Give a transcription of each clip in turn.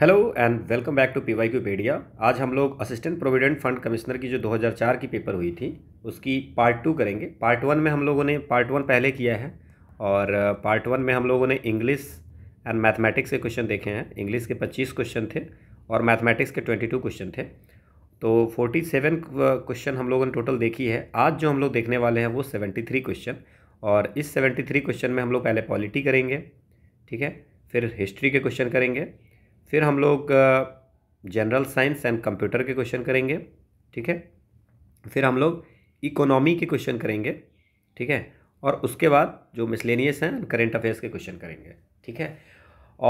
Hello and welcome back to PYQpedia आज हम लोग असिस्टेंट प्रोविडेंट फंड कमिश्नर की जो 2004 की पेपर हुई थी उसकी पार्ट टू करेंगे पार्ट वन में हम लोगों ने पार्ट वन पहले किया है और पार्ट uh, वन में हम लोगों ने इंग्लिश एंड मैथमेटिक्स के क्वेश्चन देखे हैं इंग्लिश के 25 क्वेश्चन थे और मैथमेटिक्स के 22 क्वेश्चन थे तो 47 क्वेश्चन uh, हम लोगों ने टोटल देखी है आज जो हम लोग देखने वाले हैं वो 73 क्वेश्चन और इस 73 क्वेश्चन में हम लोग पहले पॉलिटी करेंगे ठीक है फिर हिस्ट्री के क्वेश्चन करेंगे फिर हम लोग जनरल साइंस एंड कंप्यूटर के क्वेश्चन करेंगे ठीक है फिर हम लोग इकोनॉमी के क्वेश्चन करेंगे ठीक है और उसके बाद जो मिसलेनियस हैं करेंट अफेयर्स के क्वेश्चन करेंगे ठीक है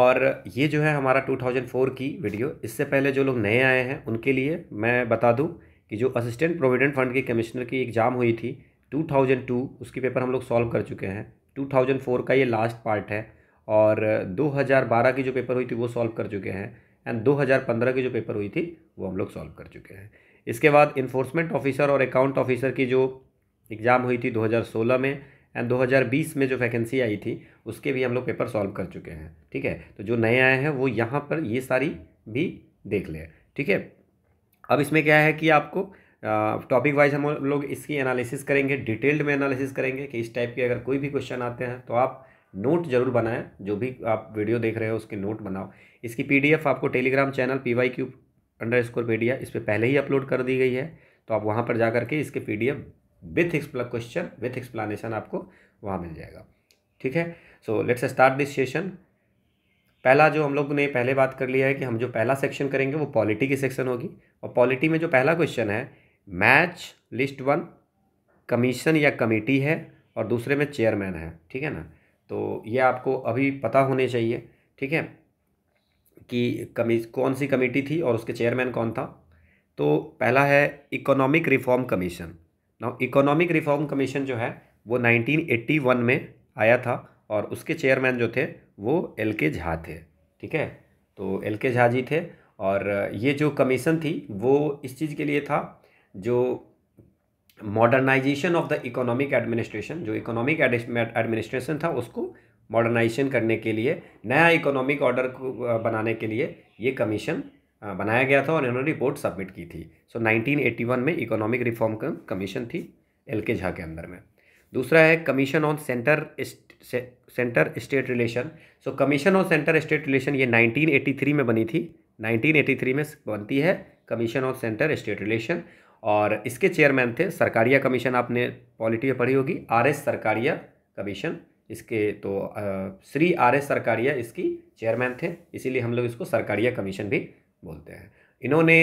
और ये जो है हमारा 2004 की वीडियो इससे पहले जो लोग नए आए हैं उनके लिए मैं बता दूं कि जो असिस्टेंट प्रोविडेंट फंड की कमिश्नर की एग्ज़ाम हुई थी 2002 उसकी पेपर हम लोग सॉल्व कर चुके हैं 2004 का ये लास्ट पार्ट है और 2012 की जो पेपर हुई थी वो सॉल्व कर चुके हैं एंड 2015 की जो पेपर हुई थी वो हम लोग सॉल्व कर चुके हैं इसके बाद इन्फोर्समेंट ऑफिसर और अकाउंट ऑफिसर की जो एग्ज़ाम हुई थी 2016 में एंड 2020 में जो वैकेंसी आई थी उसके भी हम लोग पेपर सॉल्व कर चुके हैं ठीक है तो जो नए आए हैं वो यहाँ पर ये सारी भी देख लें ठीक है अब इसमें क्या है कि आपको टॉपिक वाइज हम लोग इसकी एनालिसिस करेंगे डिटेल्ड में एनालिसिस करेंगे कि इस टाइप के अगर कोई भी क्वेश्चन आते हैं तो आप नोट जरूर बनाएं जो भी आप वीडियो देख रहे हो उसके नोट बनाओ इसकी पीडीएफ आपको Telegram channel P Y Q underscore P D इस पर पहले ही अपलोड कर दी गई है तो आप वहाँ पर जा करके इसके P D F with question with explanation आपको वहाँ मिल जाएगा ठीक है so let's start this session पहला जो हम लोग ने पहले बात कर लिया है कि हम जो पहला सेक्शन करेंगे वो पॉलिटी की सेक्शन होगी और पॉलिटी में जो पहला क्वेश्चन है मैच लिस्ट वन कमीशन या कमेटी है और दूसरे में चेयरमैन है ठीक है ना तो ये आपको अभी पता होने चाहिए ठीक है कि कमी कौन सी कमेटी थी और उसके चेयरमैन कौन था तो पहला है इकोनॉमिक रिफॉर्म कमीशन ना इकोनॉमिक रिफॉर्म कमीशन जो है वो 1981 में आया था और उसके चेयरमैन जो थे वो एल के झा थे ठीक है तो एल के झा जी थे और ये जो कमीशन थी वो इस चीज़ के लिए था जो modernisation of the economic administration जो इकोनॉमिक एडमिनिस्ट्रेशन था उसको मॉडर्नाइजेशन करने के लिए नया इकोनॉमिक ऑर्डर को बनाने के लिए ये कमीशन बनाया गया था और इन्होंने रिपोर्ट सबमिट की थी सो so, 1981 में इकोनॉमिक रिफॉर्म कमीशन थी एल के झा के अंदर में दूसरा है commission on centre centre state relation so commission on centre state relation ये 1983 में बनी थी 1983 में बनती है commission on centre state relation और इसके चेयरमैन थे सरकारिया कमीशन आपने पॉलिटी में पढ़ी होगी आर एस सरकारिया कमीशन इसके तो श्री आर एस सरकारिया इसकी चेयरमैन थे इसीलिए हम लोग इसको सरकारिया कमीशन भी बोलते हैं इन्होंने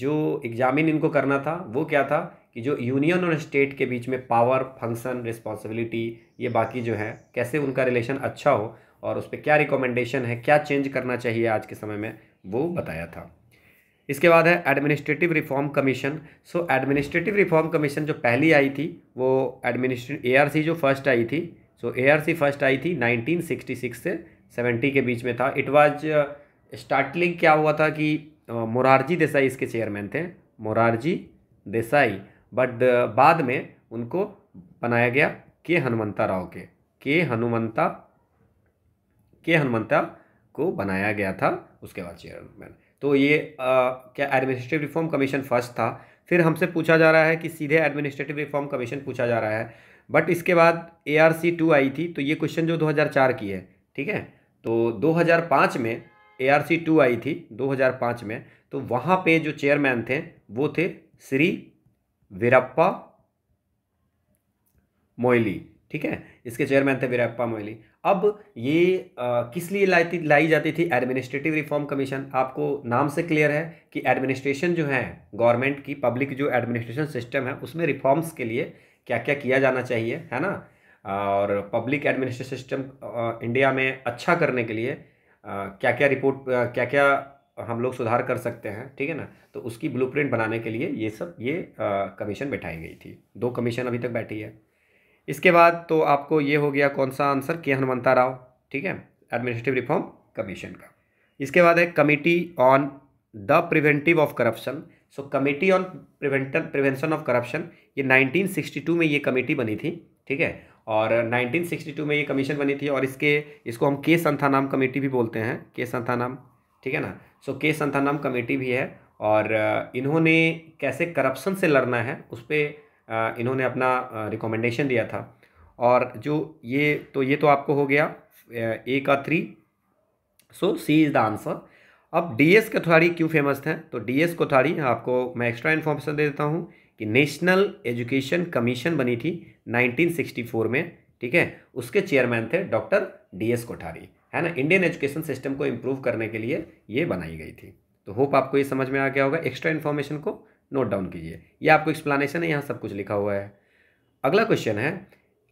जो एग्जामिन इनको करना था वो क्या था कि जो यूनियन और स्टेट के बीच में पावर फंक्शन रिस्पॉन्सिबिलिटी ये बाकी जो है कैसे उनका रिलेशन अच्छा हो और उस पर क्या रिकमेंडेशन है क्या चेंज करना चाहिए आज के समय में वो बताया था इसके बाद है administrative reform commission so administrative reform commission जो पहली आई थी वो आर एआरसी जो फर्स्ट आई थी सो एआरसी फर्स्ट आई थी 1966 से 70 के बीच में था इट वाज स्टार्टलिंग क्या हुआ था कि मोरारजी uh, देसाई इसके चेयरमैन थे मोरारजी देसाई बट बाद में उनको बनाया गया के हनुमंता राव के के हनुमंता के हनुमंता को बनाया गया था उसके बाद चेयरमैन तो ये आ, क्या एडमिनिस्ट्रेटिव रिफॉर्म कमीशन फर्स्ट था फिर हमसे पूछा जा रहा है कि सीधे एडमिनिस्ट्रेटिव रिफॉर्म कमीशन पूछा जा रहा है बट इसके बाद ए आर सी टू आई थी तो ये क्वेश्चन जो 2004 की है ठीक है तो 2005 में ए आर सी टू आई थी 2005 में तो वहाँ पे जो चेयरमैन थे वो थे श्री वीरप्पा मोइली ठीक है इसके चेयरमैन थे वीरप्पा मोइली अब ये आ, किस लिए लाई लाई जाती थी एडमिनिस्ट्रेटिव रिफॉर्म कमीशन आपको नाम से क्लियर है कि एडमिनिस्ट्रेशन जो है गवर्नमेंट की पब्लिक जो एडमिनिस्ट्रेशन सिस्टम है उसमें रिफॉर्म्स के लिए क्या क्या किया जाना चाहिए है ना और पब्लिक एडमिनिस्ट्रेशन सिस्टम इंडिया में अच्छा करने के लिए आ, क्या क्या रिपोर्ट क्या क्या हम लोग सुधार कर सकते हैं ठीक है ना तो उसकी ब्लूप्रिंट बनाने के लिए ये सब ये कमीशन बैठाई गई थी दो कमीशन अभी तक बैठी है इसके बाद तो आपको ये हो गया कौन सा आंसर के हनुमंता राव ठीक है एडमिनिस्ट्रेटिव रिफॉर्म कमीशन का इसके बाद है committee on the preventive of corruption so committee on prevention prevention of corruption ये 1962 में ये कमेटी बनी थी ठीक है और 1962 में ये कमीशन बनी थी और इसके इसको हम के संथानाम कमेटी भी बोलते हैं के संथानाम ठीक है ना सो के संथानाम कमेटी भी है और इन्होंने कैसे करप्शन से लड़ना है उस पर इन्होंने अपना रिकमेंडेशन दिया था और जो ये तो ये तो आपको हो गया ए का three so C is the answer अब डी एस कोठारी क्यों फेमस थे तो डी एस कोठारी आपको मैं एक्स्ट्रा इन्फॉर्मेशन दे देता हूँ कि नेशनल एजुकेशन कमीशन बनी थी 1964 में ठीक है उसके चेयरमैन थे डॉक्टर डी एस कोठारी है ना इंडियन एजुकेशन सिस्टम को इम्प्रूव करने के लिए ये बनाई गई थी तो होप आपको ये समझ में आ गया होगा एक्स्ट्रा इन्फॉर्मेशन को नोट डाउन कीजिए ये आपको एक्सप्लानेशन है यहाँ सब कुछ लिखा हुआ है अगला क्वेश्चन है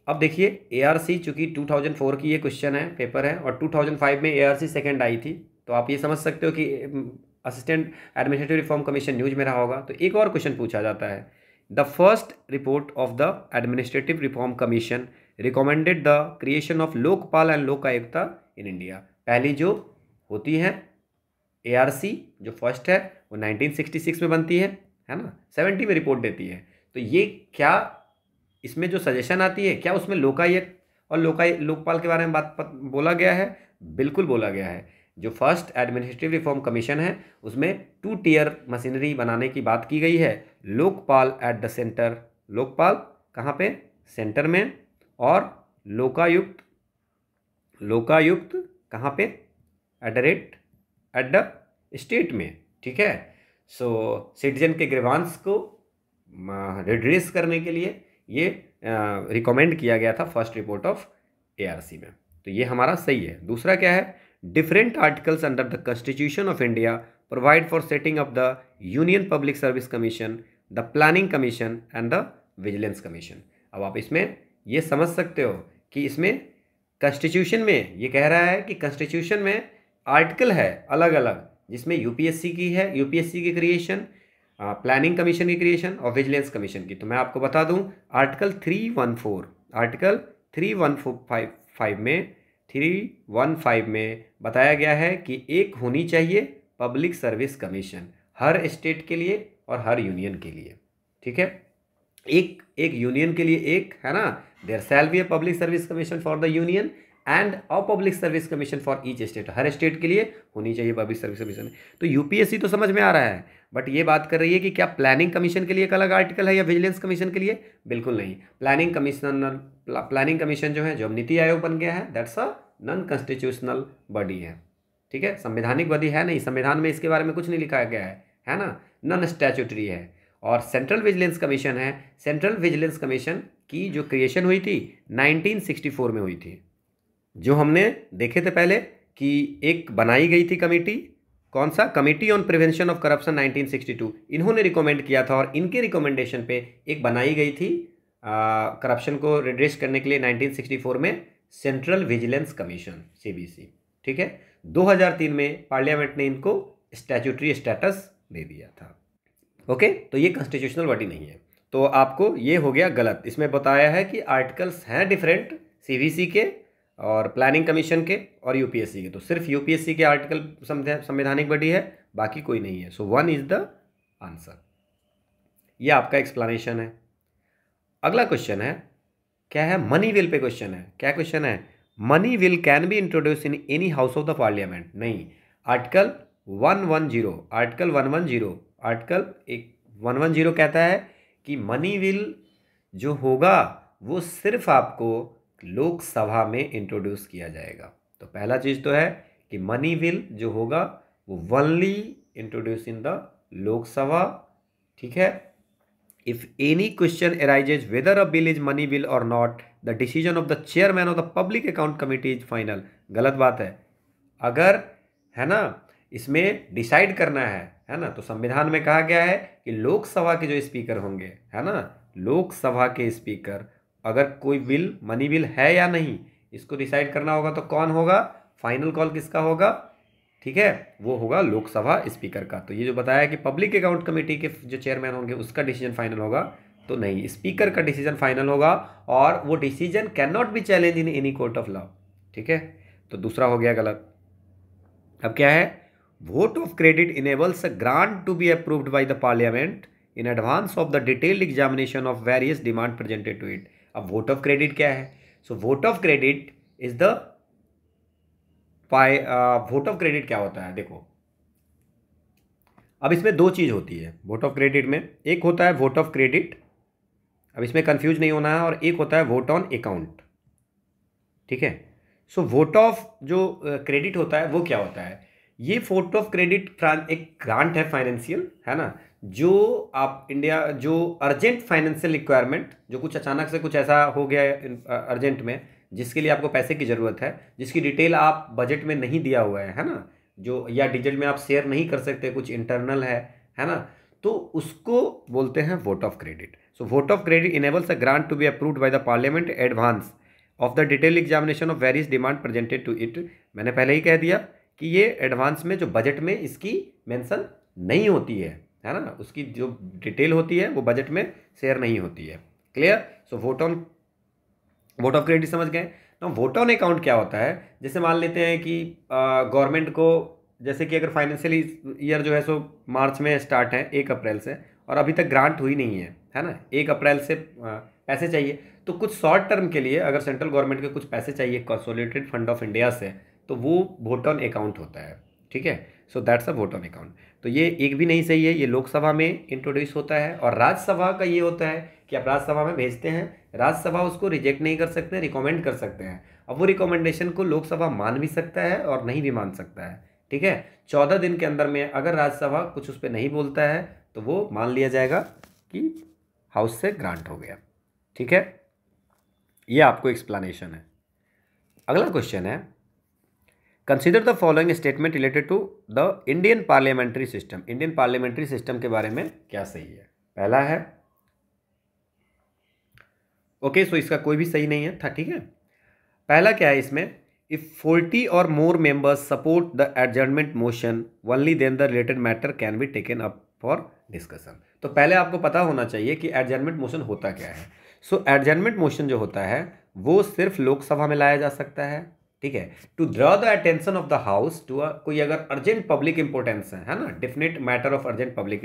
अब देखिए ए आर सी चूँकि टू थाउजेंड फोर की ये क्वेश्चन है पेपर है और टू थाउजेंड फाइव में A R C second I थी तो आप ये समझ सकते हो कि assistant administrative reform commission news में रहा होगा तो एक और क्वेश्चन पूछा जाता है the first report of the administrative reform commission recommended the creation of Lokpal and Lokayukta in India पहली जो होती है ए जो फर्स्ट है वो सिक्स में बनती है है ना सेवेंटी में रिपोर्ट देती है तो ये क्या इसमें जो सजेशन आती है क्या उसमें लोकायुक्त और लोकाय लोकपाल के बारे में बात पत, बोला गया है बिल्कुल बोला गया है जो फर्स्ट एडमिनिस्ट्रेटिव रिफॉर्म कमीशन है उसमें टू टीयर मशीनरी बनाने की बात की गई है Lokpal at the centre Lokpal कहाँ पे सेंटर में और लोकायुक्त लोकायुक्त कहाँ पे at the rate at the state में ठीक है सो सिटीजन के ग्रेवांस को रिड्रेस करने के लिए ये रिकमेंड किया गया था फर्स्ट रिपोर्ट ऑफ एआरसी में तो ये हमारा सही है दूसरा क्या है different articles under the constitution of India provide for setting up the union public service commission the planning commission and the vigilance commission अब आप इसमें ये समझ सकते हो कि इसमें कॉन्स्टिट्यूशन में ये कह रहा है कि कॉन्स्टिट्यूशन में आर्टिकल है अलग अलग जिसमें यूपीएससी की है यूपीएससी की क्रिएशन प्लानिंग कमीशन की क्रिएशन और विजिलेंस कमीशन की तो मैं आपको बता दूं article three one four article three one four five five में थ्री वन फाइव में बताया गया है कि एक होनी चाहिए पब्लिक सर्विस कमीशन हर स्टेट के लिए और हर यूनियन के लिए ठीक है एक एक यूनियन के लिए एक है ना there shall be a public service commission for the union and a public service commission for each state हर स्टेट के लिए होनी चाहिए पब्लिक सर्विस कमीशन तो यूपीएससी तो समझ में आ रहा है बट ये बात कर रही है कि क्या प्लानिंग कमीशन के लिए एक अलग आर्टिकल है या विजिलेंस कमीशन के लिए बिल्कुल नहीं प्लानिंग कमीशनर प्लानिंग कमीशन जो है जो नीति आयोग बन गया है that's a non constitutional body है ठीक है संवैधानिक बॉडी है नहीं संविधान में इसके बारे में कुछ नहीं लिखा गया है है ना नॉन स्टैचूटरी है और सेंट्रल विजिलेंस कमीशन है सेंट्रल विजिलेंस कमीशन की जो क्रिएशन हुई थी 1964 में हुई थी जो हमने देखे थे पहले कि एक बनाई गई थी कमेटी कौन सा committee on prevention of corruption 1962 इन्होंने रिकमेंड किया था और इनके रिकमेंडेशन पे एक बनाई गई थी करप्शन को रिड्रेस करने के लिए 1964 में सेंट्रल विजिलेंस कमीशन सीबीसी ठीक है 2003 में पार्लियामेंट ने इनको स्टैचूटरी स्टेटस दे दिया था ओके तो ये कॉन्स्टिट्यूशनल बॉडी नहीं है तो आपको ये हो गया गलत इसमें बताया है कि आर्टिकल्स हैं डिफरेंट सी के और प्लानिंग कमीशन के और यूपीएससी के तो सिर्फ यूपीएससी के आर्टिकल संवैधानिक बॉडी है बाकी कोई नहीं है so one is the answer यह आपका एक्सप्लेनेशन है अगला क्वेश्चन है क्या है मनी विल पे क्वेश्चन है क्या क्वेश्चन है money bill can be introduce in any house of the parliament नहीं article one one zero article one one zero article एक वन वन जीरो कहता है कि मनी विल जो होगा वो सिर्फ आपको लोकसभा में इंट्रोड्यूस किया जाएगा तो पहला चीज़ तो है कि मनी बिल जो होगा वो only introduce in the Lok Sabha ठीक है if any question arises whether a bill is money bill और not the decision of the chairman of the public account committee is final गलत बात है अगर है ना इसमें डिसाइड करना है है ना तो संविधान में कहा गया है कि लोकसभा के जो स्पीकर होंगे है ना लोकसभा के स्पीकर अगर कोई विल मनी विल है या नहीं इसको डिसाइड करना होगा तो कौन होगा फाइनल कॉल किसका होगा ठीक है वो होगा लोकसभा स्पीकर का तो ये जो बताया कि पब्लिक अकाउंट कमेटी के जो चेयरमैन होंगे उसका डिसीजन फाइनल होगा तो नहीं स्पीकर का डिसीजन फाइनल होगा और वो decision can not be challenge in any court of law ठीक है तो दूसरा हो गया गलत अब क्या है vote of credit enables a grant to be approved by the parliament in advance of the detailed examination of various demand presented to it अब वोट ऑफ क्रेडिट क्या है so vote of credit is the vote of credit क्या होता है देखो अब इसमें दो चीज़ होती है वोट ऑफ क्रेडिट में एक होता है वोट ऑफ क्रेडिट अब इसमें कंफ्यूज नहीं होना है और एक होता है वोट ऑन अकाउंट ठीक है सो वोट ऑफ जो क्रेडिट uh, होता है वो क्या होता है ये वोट ऑफ क्रेडिट एक ग्रांट है फाइनेंशियल है ना जो आप इंडिया जो अर्जेंट फाइनेंशियल रिक्वायरमेंट जो कुछ अचानक से कुछ ऐसा हो गया है अर्जेंट में जिसके लिए आपको पैसे की ज़रूरत है जिसकी डिटेल आप बजट में नहीं दिया हुआ है है ना जो या डिजिट में आप शेयर नहीं कर सकते कुछ इंटरनल है है ना तो उसको बोलते हैं vote of credit so vote of credit enables a grant to be approved by the parliament advance of the detail examination of various demand presented to it मैंने पहले ही कह दिया कि ये एडवांस में जो बजट में इसकी मेंशन नहीं होती है है ना उसकी जो डिटेल होती है वो बजट में शेयर नहीं होती है clear so vote on vote of credit समझ गए तो वोट ऑन अकाउंट क्या होता है जैसे मान लेते हैं कि गवर्नमेंट को जैसे कि अगर फाइनेंशियल ईयर जो है सो मार्च में स्टार्ट है एक अप्रैल से और अभी तक ग्रांट हुई नहीं है है ना एक अप्रैल से पैसे चाहिए तो कुछ शॉर्ट टर्म के लिए अगर सेंट्रल गवर्नमेंट के कुछ पैसे चाहिए कंसोलिडेटेड फंड ऑफ इंडिया से तो वो वोट ऑन अकाउंट होता है ठीक है so that's a vote on account तो ये एक भी नहीं सही है ये लोकसभा में इंट्रोड्यूस होता है और राज्यसभा का ये होता है कि आप राज्यसभा में भेजते हैं राज्यसभा उसको रिजेक्ट नहीं कर सकते रिकमेंड कर सकते हैं अब वो रिकमेंडेशन को लोकसभा मान भी सकता है और नहीं भी मान सकता है ठीक है चौदह दिन के अंदर में अगर राज्यसभा कुछ उस पर नहीं बोलता है तो वो मान लिया जाएगा कि हाउस से ग्रांट हो गया ठीक है ये आपको एक्सप्लानेशन है अगला क्वेश्चन है consider the following statement related to the Indian parliamentary system Indian parliamentary system के बारे में क्या सही है पहला है ओके okay, सो so इसका कोई भी सही नहीं है था ठीक है पहला क्या है इसमें इफ़ फोर्टी और more members support the adjournment motion only then the related matter can be taken up for discussion तो पहले आपको पता होना चाहिए कि एडजमेंट मोशन होता क्या है सो एडजमेंट मोशन जो होता है वो सिर्फ लोकसभा में लाया जा सकता है ठीक है to draw the attention of the house to कोई अगर अर्जेंट पब्लिक इंपोर्टेंस है है ना definite matter of urgent public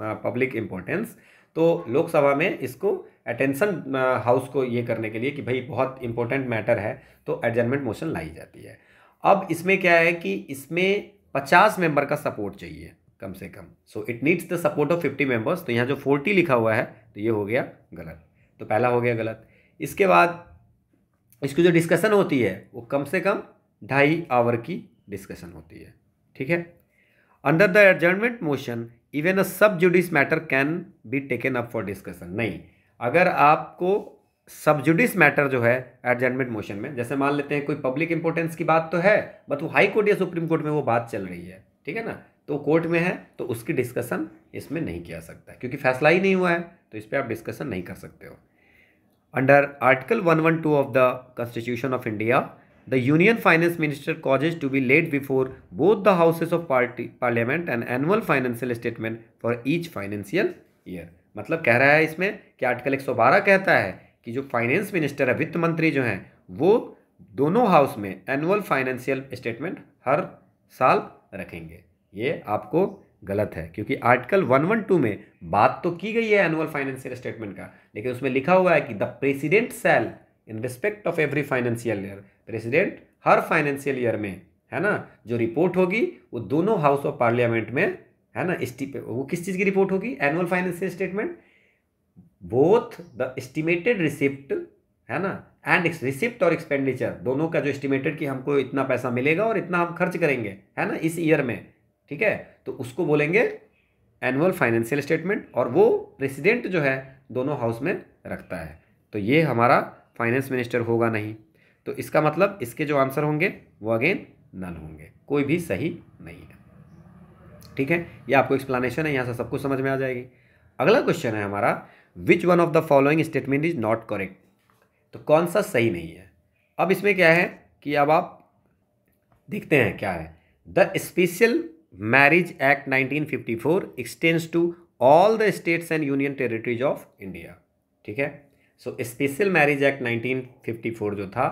public importance तो लोकसभा में इसको अटेंशन हाउस uh, को ये करने के लिए कि भाई बहुत इंपॉर्टेंट मैटर है तो एडजमेंट मोशन लाई जाती है अब इसमें क्या है कि इसमें पचास मेंबर का सपोर्ट चाहिए कम से कम so it needs the support of fifty members तो यहाँ जो फोर्टी लिखा हुआ है तो ये हो गया गलत तो पहला हो गया गलत इसके बाद इसकी जो डिस्कशन होती है वो कम से कम ढाई आवर की डिस्कशन होती है ठीक है under the adjournment motion even a sub judice matter can be taken up for discussion नहीं अगर आपको सब जुडिस मैटर जो है एडजमेंट मोशन में जैसे मान लेते हैं कोई पब्लिक इंपोर्टेंस की बात तो है बट वो हाई कोर्ट या सुप्रीम कोर्ट में वो बात चल रही है ठीक है ना तो कोर्ट में है तो उसकी डिस्कशन इसमें नहीं किया सकता क्योंकि फैसला ही नहीं हुआ है तो इस पर आप डिस्कशन नहीं कर सकते हो Under Article 112 of the Constitution of India, the Union Finance Minister causes to be laid before both the houses of party, Parliament an annual financial statement for each financial year. मतलब कह रहा है इसमें कि आर्टिकल 112 कहता है कि जो फाइनेंस मिनिस्टर है वित्त मंत्री जो हैं वो दोनों हाउस में एनुअल फाइनेंशियल स्टेटमेंट हर साल रखेंगे ये आपको गलत है क्योंकि आर्टिकल 112 में बात तो की गई है एनुअल फाइनेंशियल स्टेटमेंट का लेकिन उसमें लिखा हुआ है कि the president shall in respect of every financial year president हर फाइनेंशियल ईयर में है ना जो रिपोर्ट होगी वो दोनों हाउस ऑफ पार्लियामेंट में है ना वो किस चीज़ की रिपोर्ट होगी annual financial statement both the estimated receipt है ना एंड रिसिप्ट और एक्सपेंडिचर दोनों का जो एस्टिमेटेड कि हमको इतना पैसा मिलेगा और इतना हम खर्च करेंगे है ना इस ईयर में ठीक है तो उसको बोलेंगे एनुअल फाइनेंशियल स्टेटमेंट और वो प्रेसिडेंट जो है दोनों हाउस में रखता है तो ये हमारा फाइनेंस मिनिस्टर होगा नहीं तो इसका मतलब इसके जो आंसर होंगे वो अगेन नल होंगे कोई भी सही नहीं है ठीक है ये आपको एक्सप्लेनेशन है यहाँ से सब कुछ समझ में आ जाएगी अगला क्वेश्चन है हमारा which one of the following statement is not correct तो कौन सा सही नहीं है अब इसमें क्या है कि अब आप देखते हैं क्या है the special marriage act 1954 extends to all the states and union territories of India ठीक है सो स्पेशल मैरिज एक्ट 1954 जो था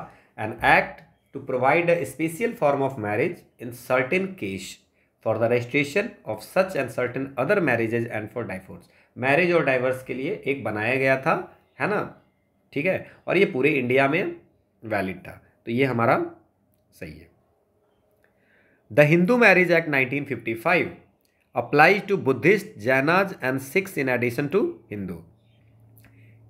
an act to provide a special form of marriage in certain case for the registration of such and certain other marriages and for divorce marriage और divorce के लिए एक बनाया गया था है ना ठीक है और ये पूरे इंडिया में वैलिड था तो ये हमारा सही है the Hindu marriage act 1955 five applies to Buddhist Jainas and six in addition to Hindu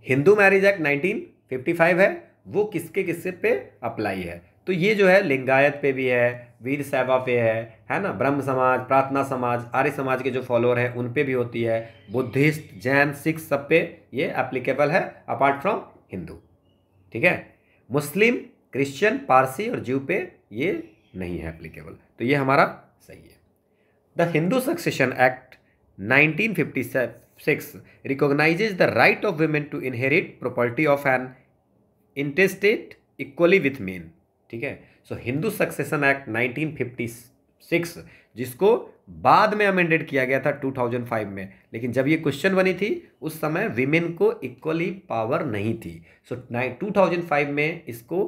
Hindu marriage act 1955 है वो किसके किससे पे अप्लाई है तो ये जो है लिंगायत पे भी है वीर साहबा पे है है ना ब्रह्म समाज प्रार्थना समाज आर्य समाज के जो फॉलोअर हैं उन पे भी होती है बुद्धिस्ट जैन सिख सब पे ये एप्लीकेबल है अपार्ट फ्रॉम हिंदू ठीक है मुस्लिम क्रिश्चियन पारसी और जीव पे ये नहीं है एप्लीकेबल तो ये हमारा सही है the Hindu succession act 1956 recognises the right of women to inherit property of an intestate equally with men ठीक है सो हिंदू सक्सेशन एक्ट 1956 जिसको बाद में अमेंडेड किया गया था 2005 में लेकिन जब ये क्वेश्चन बनी थी उस समय विमेन को इक्वली पावर नहीं थी सो so, 2005 में इसको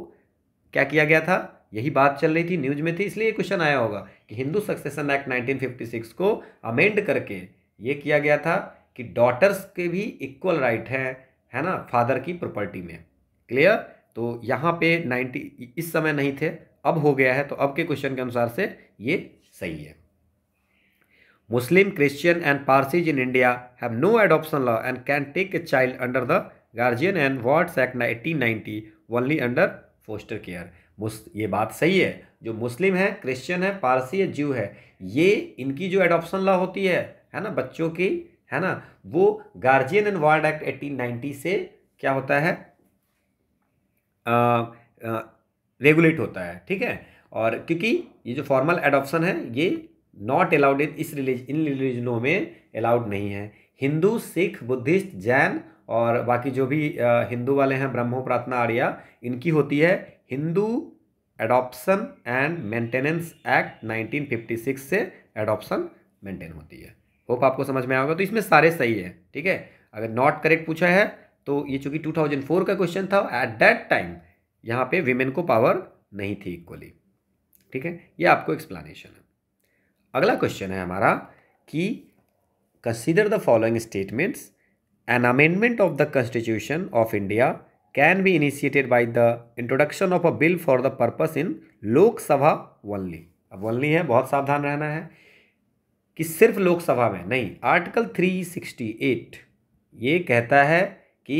क्या किया गया था यही बात चल रही थी न्यूज में थी इसलिए क्वेश्चन आया होगा कि हिंदू सक्सेशन एक्ट 1956 को अमेंड करके ये किया गया था कि डॉटर्स के भी इक्वल राइट हैं है ना फादर की प्रॉपर्टी में क्लियर तो यहाँ पे 90 इस समय नहीं थे अब हो गया है तो अब के क्वेश्चन के अनुसार से ये सही है Muslim Christian and Parsis in India have no adoption law and can take a child under the guardian and wards act eighteen ninety only under foster care मुस ये बात सही है जो मुस्लिम है क्रिश्चियन है पारसी है जीव है ये इनकी जो एडॉप्शन लॉ होती है है ना बच्चों की है ना वो guardian and ward act eighteen ninety से क्या होता है रेगुलेट होता है ठीक है और क्योंकि ये जो फॉर्मल एडॉप्शन है ये नॉट अलाउड इन इस रिलीज इन रिलीजनों में अलाउड नहीं है हिंदू सिख बुद्धिस्ट जैन और बाकी जो भी हिंदू वाले हैं ब्रह्मो प्रार्थना आर्या इनकी होती है Hindu adoption and maintenance act 1956 से एडॉप्शन मेंटेन होती है होप आपको समझ में आएगा तो इसमें सारे सही है ठीक है अगर नॉट करेक्ट पूछा है तो ये चूंकि 2004 का क्वेश्चन था एट दैट टाइम यहाँ पे वीमेन को पावर नहीं थी इक्वली ठीक है ये आपको एक्सप्लानेशन है अगला क्वेश्चन है हमारा कि consider the following statements an amendment of the constitution of India can be initiated by the introduction of a bill for the purpose in Lok Sabha only. अब only है बहुत सावधान रहना है कि सिर्फ लोकसभा में नहीं आर्टिकल 368 ये कहता है कि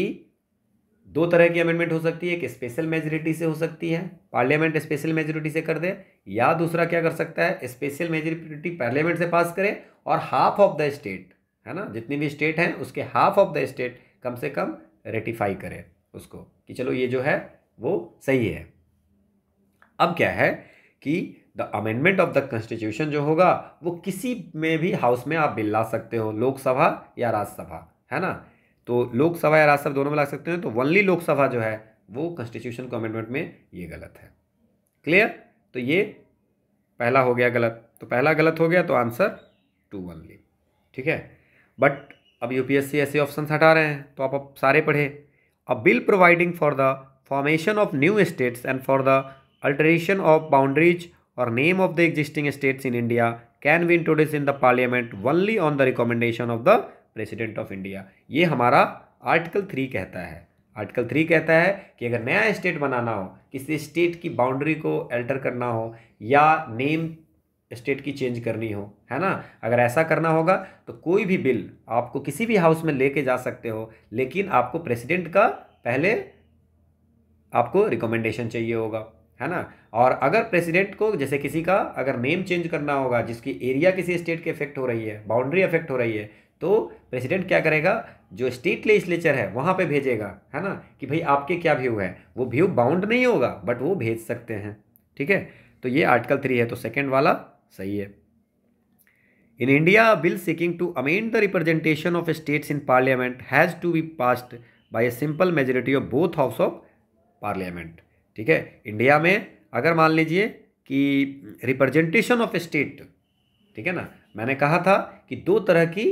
दो तरह की अमेंडमेंट हो सकती है एक स्पेशल मेजोरिटी से हो सकती है पार्लियामेंट स्पेशल मेजोरिटी से कर दे या दूसरा क्या कर सकता है स्पेशल मेजोरिटी पार्लियामेंट से पास करे और हाफ ऑफ द स्टेट है ना जितनी भी स्टेट हैं उसके हाफ ऑफ द स्टेट कम से कम रेटिफाई करें उसको कि चलो ये जो है वो सही है अब क्या है कि the amendment of the constitution जो होगा वो किसी में भी हाउस में आप बिल ला सकते हो लोकसभा या राज्यसभा है ना तो लोकसभा या राज्यसभा दोनों में ला सकते हैं तो वनली लोकसभा जो है वो कॉन्स्टिट्यूशन को अमेंडमेंट में ये गलत है क्लियर तो ये पहला हो गया गलत तो पहला गलत हो गया तो आंसर टू वनली ठीक है बट अब यूपीएससी ऐसे ऑप्शन हटा रहे हैं तो आप अब सारे पढ़े a bill providing for the formation of new states and for the alteration of boundaries और name of the existing states in India can be introduce in the parliament only on the recommendation of the president of India ये हमारा article three कहता है article three कहता है कि अगर नया स्टेट बनाना हो किसी स्टेट की बाउंड्री को एल्टर करना हो या नेम स्टेट की चेंज करनी हो है ना अगर ऐसा करना होगा तो कोई भी बिल आपको किसी भी हाउस में लेके जा सकते हो लेकिन आपको प्रेसिडेंट का पहले आपको रिकमेंडेशन चाहिए होगा है ना और अगर प्रेसिडेंट को जैसे किसी का अगर नेम चेंज करना होगा जिसकी एरिया किसी स्टेट के इफेक्ट हो रही है बाउंड्री इफेक्ट हो रही है तो प्रेसिडेंट क्या करेगा जो स्टेट लेजिस्लेचर है वहाँ पे भेजेगा है ना कि भाई आपके क्या व्यू है वो व्यू बाउंड नहीं होगा बट वो भेज सकते हैं ठीक है तो ये आर्टिकल थ्री है तो सेकेंड वाला सही है in India bill seeking to amend the representation of states in parliament has to be passed by a simple majority of both house of parliament ठीक है इंडिया में अगर मान लीजिए कि रिप्रेजेंटेशन ऑफ स्टेट ठीक है ना मैंने कहा था कि दो तरह की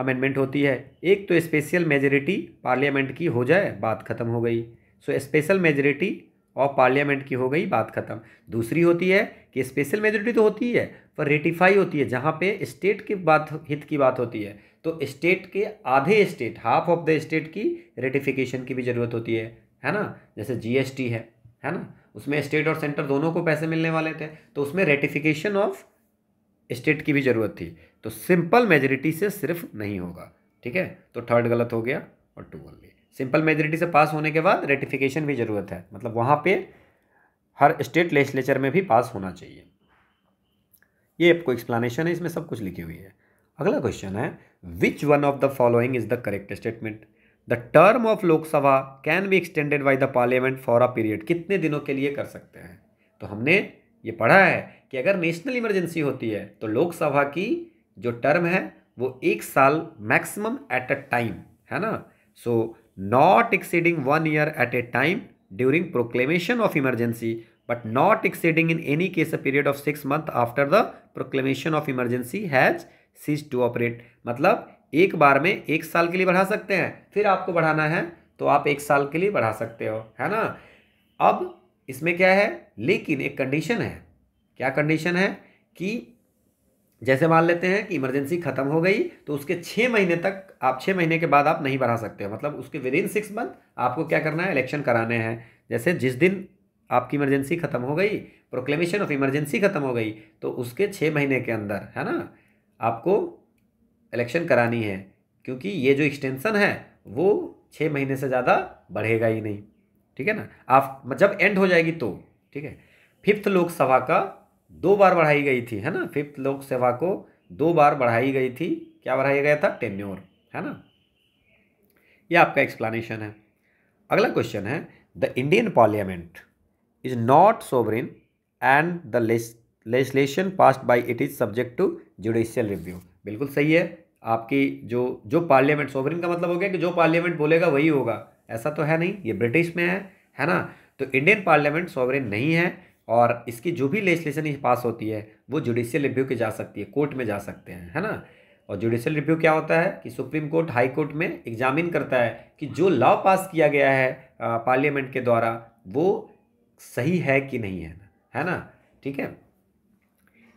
अमेंडमेंट होती है एक तो स्पेशल मेजोरिटी पार्लियामेंट की हो जाए बात खत्म हो गई so special majority of parliament की हो गई बात खत्म दूसरी होती है कि स्पेशल मेजोरिटी तो होती है पर रेटिफाई होती है जहाँ पे स्टेट की बात हित की बात होती है तो स्टेट के आधे state half of the state की रेटिफिकेशन की भी ज़रूरत होती है है ना जैसे जीएसटी है है ना उसमें स्टेट और सेंटर दोनों को पैसे मिलने वाले थे तो उसमें रेटिफिकेशन ऑफ स्टेट की भी ज़रूरत थी तो सिंपल मेजोरिटी से सिर्फ नहीं होगा ठीक है तो थर्ड गलत हो गया और टू ओनली सिंपल मेजोरिटी से पास होने के बाद रेटिफिकेशन भी ज़रूरत है मतलब वहाँ पर हर स्टेट लेजिस्लेचर में भी पास होना चाहिए ये आपको एक्सप्लानेशन है इसमें सब कुछ लिखी हुई है अगला क्वेश्चन है which one of the following is the correct statement the term of Lok Sabha can be extended by the parliament for a period कितने दिनों के लिए कर सकते हैं तो हमने ये पढ़ा है कि अगर नेशनल इमरजेंसी होती है तो लोकसभा की जो टर्म है वो एक साल मैक्सिमम एट अ टाइम है ना so not exceeding one year at a time during proclamation of emergency but not exceeding in any case a period of six month after the proclamation of emergency has ceased to operate मतलब एक बार में एक साल के लिए बढ़ा सकते हैं फिर आपको बढ़ाना है तो आप एक साल के लिए बढ़ा सकते हो है ना अब इसमें क्या है लेकिन एक कंडीशन है क्या कंडीशन है कि जैसे मान लेते हैं कि इमरजेंसी खत्म हो गई तो उसके छः महीने तक आप छः महीने के बाद आप नहीं बढ़ा सकते हो मतलब उसके विद इन सिक्स मंथ आपको क्या करना है इलेक्शन कराने हैं जैसे जिस दिन आपकी इमरजेंसी खत्म हो गई प्रोक्लेमेशन ऑफ इमरजेंसी खत्म हो गई तो उसके छः महीने के अंदर है ना आपको इलेक्शन करानी है क्योंकि ये जो एक्सटेंसन है वो छः महीने से ज़्यादा बढ़ेगा ही नहीं ठीक है ना आप जब एंड हो जाएगी तो ठीक है फिफ्थ लोकसभा का दो बार बढ़ाई गई थी है ना फिफ्थ लोक सेवा को दो बार बढ़ाई गई थी क्या बढ़ाया गया था टेन्योर है ना यह आपका एक्सप्लानीशन है अगला क्वेश्चन है the Indian parliament is not sovereign and the legislation passed by it is subject to judicial review बिल्कुल सही है आपकी जो जो पार्लियामेंट सोवरिन का मतलब हो गया कि जो पार्लियामेंट बोलेगा वही होगा ऐसा तो है नहीं ये ब्रिटिश में है है ना तो इंडियन पार्लियामेंट सोवरिन नहीं है और इसकी जो भी लेजिस्लेशन पास होती है वो जुडिशियल रिव्यू के जा सकती है कोर्ट में जा सकते हैं है ना और जुडिशियल रिव्यू क्या होता है कि सुप्रीम कोर्ट हाई कोर्ट में एग्जामिन करता है कि जो लॉ पास किया गया है पार्लियामेंट के द्वारा वो सही है कि नहीं है है ना ठीक है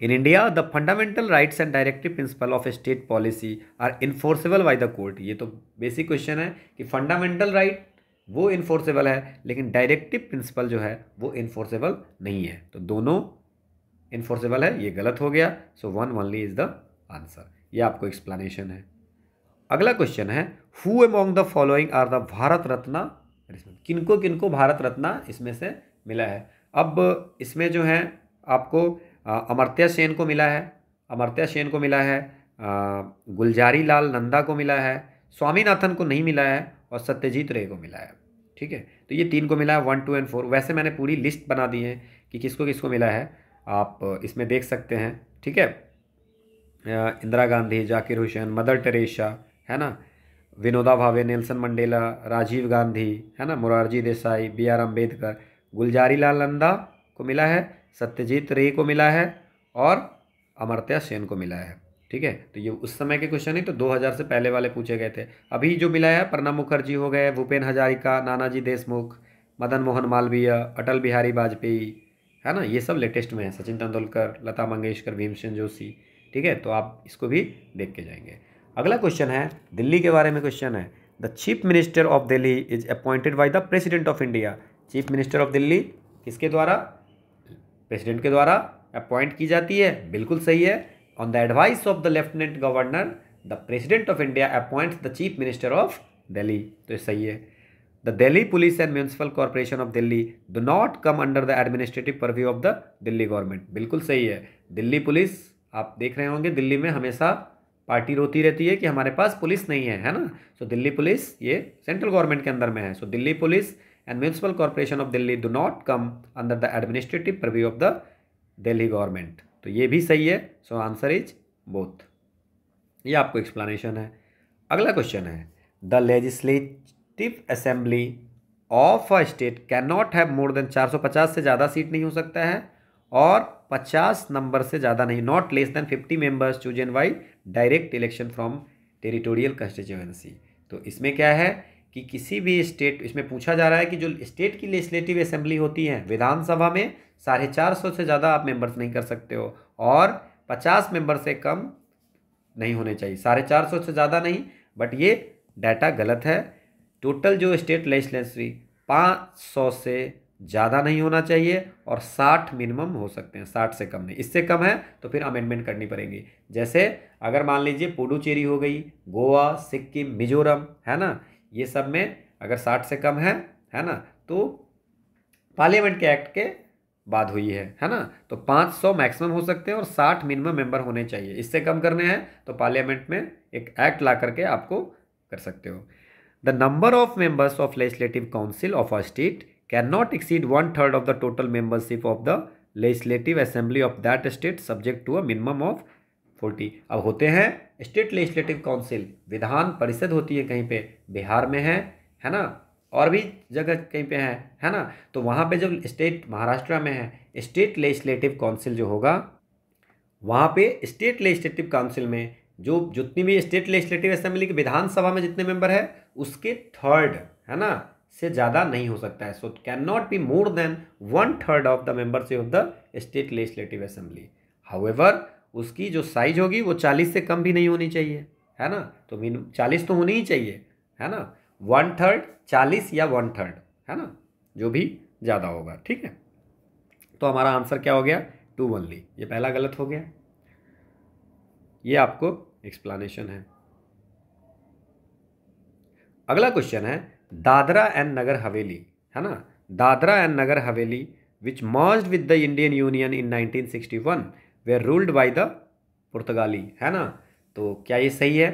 in India the fundamental rights and directive principle of state policy are enforceable by the court ये तो बेसिक क्वेश्चन है कि फंडामेंटल राइट right वो इन्फोर्सेबल है लेकिन डायरेक्टिव प्रिंसिपल जो है वो इन्फोर्सेबल नहीं है तो दोनों इन्फोर्सेबल है ये गलत हो गया so one only is the answer ये आपको एक्सप्लेनेशन है अगला क्वेश्चन है who among the following are the Bharat Ratna किनको किनको भारत रत्न इसमें से मिला है अब इसमें जो है आपको अमर्त्या सेन को मिला है अमर्त्या सेन को मिला है गुलजारी लाल नंदा को मिला है स्वामीनाथन को नहीं मिला है और सत्यजीत रे को मिलाया ठीक है तो ये तीन को है वन टू एंड फोर वैसे मैंने पूरी लिस्ट बना दी है कि किसको किसको मिला है आप इसमें देख सकते हैं ठीक है इंदिरा गांधी जाकिर हुसैन मदर टेरेसा है ना विनोदा भावे नेल्सन मंडेला राजीव गांधी है ना मुरारजी देसाई बी आर अम्बेडकर गुलजारी लाल नंदा को मिला है सत्यजीत रे को मिला है और अमर्त्या सेन को मिला है ठीक है तो ये उस समय के क्वेश्चन नहीं तो 2000 से पहले वाले पूछे गए थे अभी जो मिला है प्रणब मुखर्जी हो गए भूपेन हजारिका नानाजी देशमुख मदन मोहन मालवीय अटल बिहारी वाजपेयी है ना ये सब लेटेस्ट में है सचिन तेंदुलकर लता मंगेशकर भीमसेन जोशी ठीक है तो आप इसको भी देख के जाएंगे अगला क्वेश्चन है दिल्ली के बारे में क्वेश्चन है the chief minister of Delhi is appointed by the president of India chief minister of Delhi किसके द्वारा प्रेसिडेंट के द्वारा अपॉइंट की जाती है बिल्कुल सही है On the advice of the Lieutenant Governor, the President of India appoints the Chief Minister of Delhi. तो ये सही है The Delhi Police and Municipal Corporation of Delhi do not come under the administrative purview of the Delhi government. बिल्कुल सही है Delhi police आप देख रहे होंगे दिल्ली में हमेशा पार्टी रोती रहती है कि हमारे पास पुलिस नहीं है है ना सो so, दिल्ली पुलिस ये सेंट्रल गवर्नमेंट के अंदर में है so so, Delhi police and municipal corporation of Delhi do not come under the administrative purview of the Delhi government तो ये भी सही है सो आंसर इज बोथ ये आपको एक्सप्लेनेशन है अगला क्वेश्चन है the legislative assembly of a state can not have more than 450 से ज़्यादा सीट नहीं हो सकता है और 50 नंबर से ज़्यादा नहीं not less than 50 members chosen by direct election from territorial constituency तो इसमें क्या है कि किसी भी स्टेट इसमें पूछा जा रहा है कि जो स्टेट की लेजिस्लेटिव असेंबली होती है विधानसभा में साढ़े चार सौ से ज़्यादा आप मेंबर्स नहीं कर सकते हो और पचास मेंबर से कम नहीं होने चाहिए साढ़े चार सौ से ज़्यादा नहीं बट ये डाटा गलत है टोटल जो स्टेट लेजिस्लेसरी पाँच सौ से ज़्यादा नहीं होना चाहिए और साठ मिनिमम हो सकते हैं साठ से कम नहीं इससे कम है तो फिर अमेंडमेंट करनी पड़ेगी जैसे अगर मान लीजिए पुडुचेरी हो गई गोवा सिक्किम मिजोरम है ना ये सब में अगर साठ से कम है है ना तो पार्लियामेंट के एक्ट के बात हुई है है ना तो 500 मैक्सिमम हो सकते हैं और 60 मिनिमम मेंबर होने चाहिए इससे कम करने हैं तो पार्लियामेंट में एक एक्ट ला करके आपको कर सकते हो the number of members of legislative council of a state can not exceed one third of the total membership of the legislative assembly of that state subject to a minimum of forty अब होते हैं state legislative council विधान परिषद होती है कहीं पे बिहार में है है ना और भी जगह कहीं पे है है ना तो वहाँ पे जब स्टेट महाराष्ट्र में है स्टेट लेजिस्लेटिव काउंसिल जो होगा वहाँ पे स्टेट लेजिस्लेटिव काउंसिल में जो जितनी भी स्टेट लेजिस्लेटिव असेंबली की विधानसभा में जितने मेंबर है उसके थर्ड है ना से ज़्यादा नहीं हो सकता है so can not be more than one third of the membership of the state legislative assembly however उसकी जो साइज होगी वो चालीस से कम भी नहीं होनी चाहिए है ना तो मीन चालीस तो होनी ही चाहिए है ना वन थर्ड चालीस या वन थर्ड है ना जो भी ज़्यादा होगा ठीक है तो हमारा आंसर क्या हो गया टू ओनली ये पहला गलत हो गया ये आपको एक्सप्लानेशन है अगला क्वेश्चन है दादरा एंड नगर हवेली है ना Dadra and Nagar Haveli which merge with the Indian union in 1961 they ruled by the पुर्तगाली है ना तो क्या ये सही है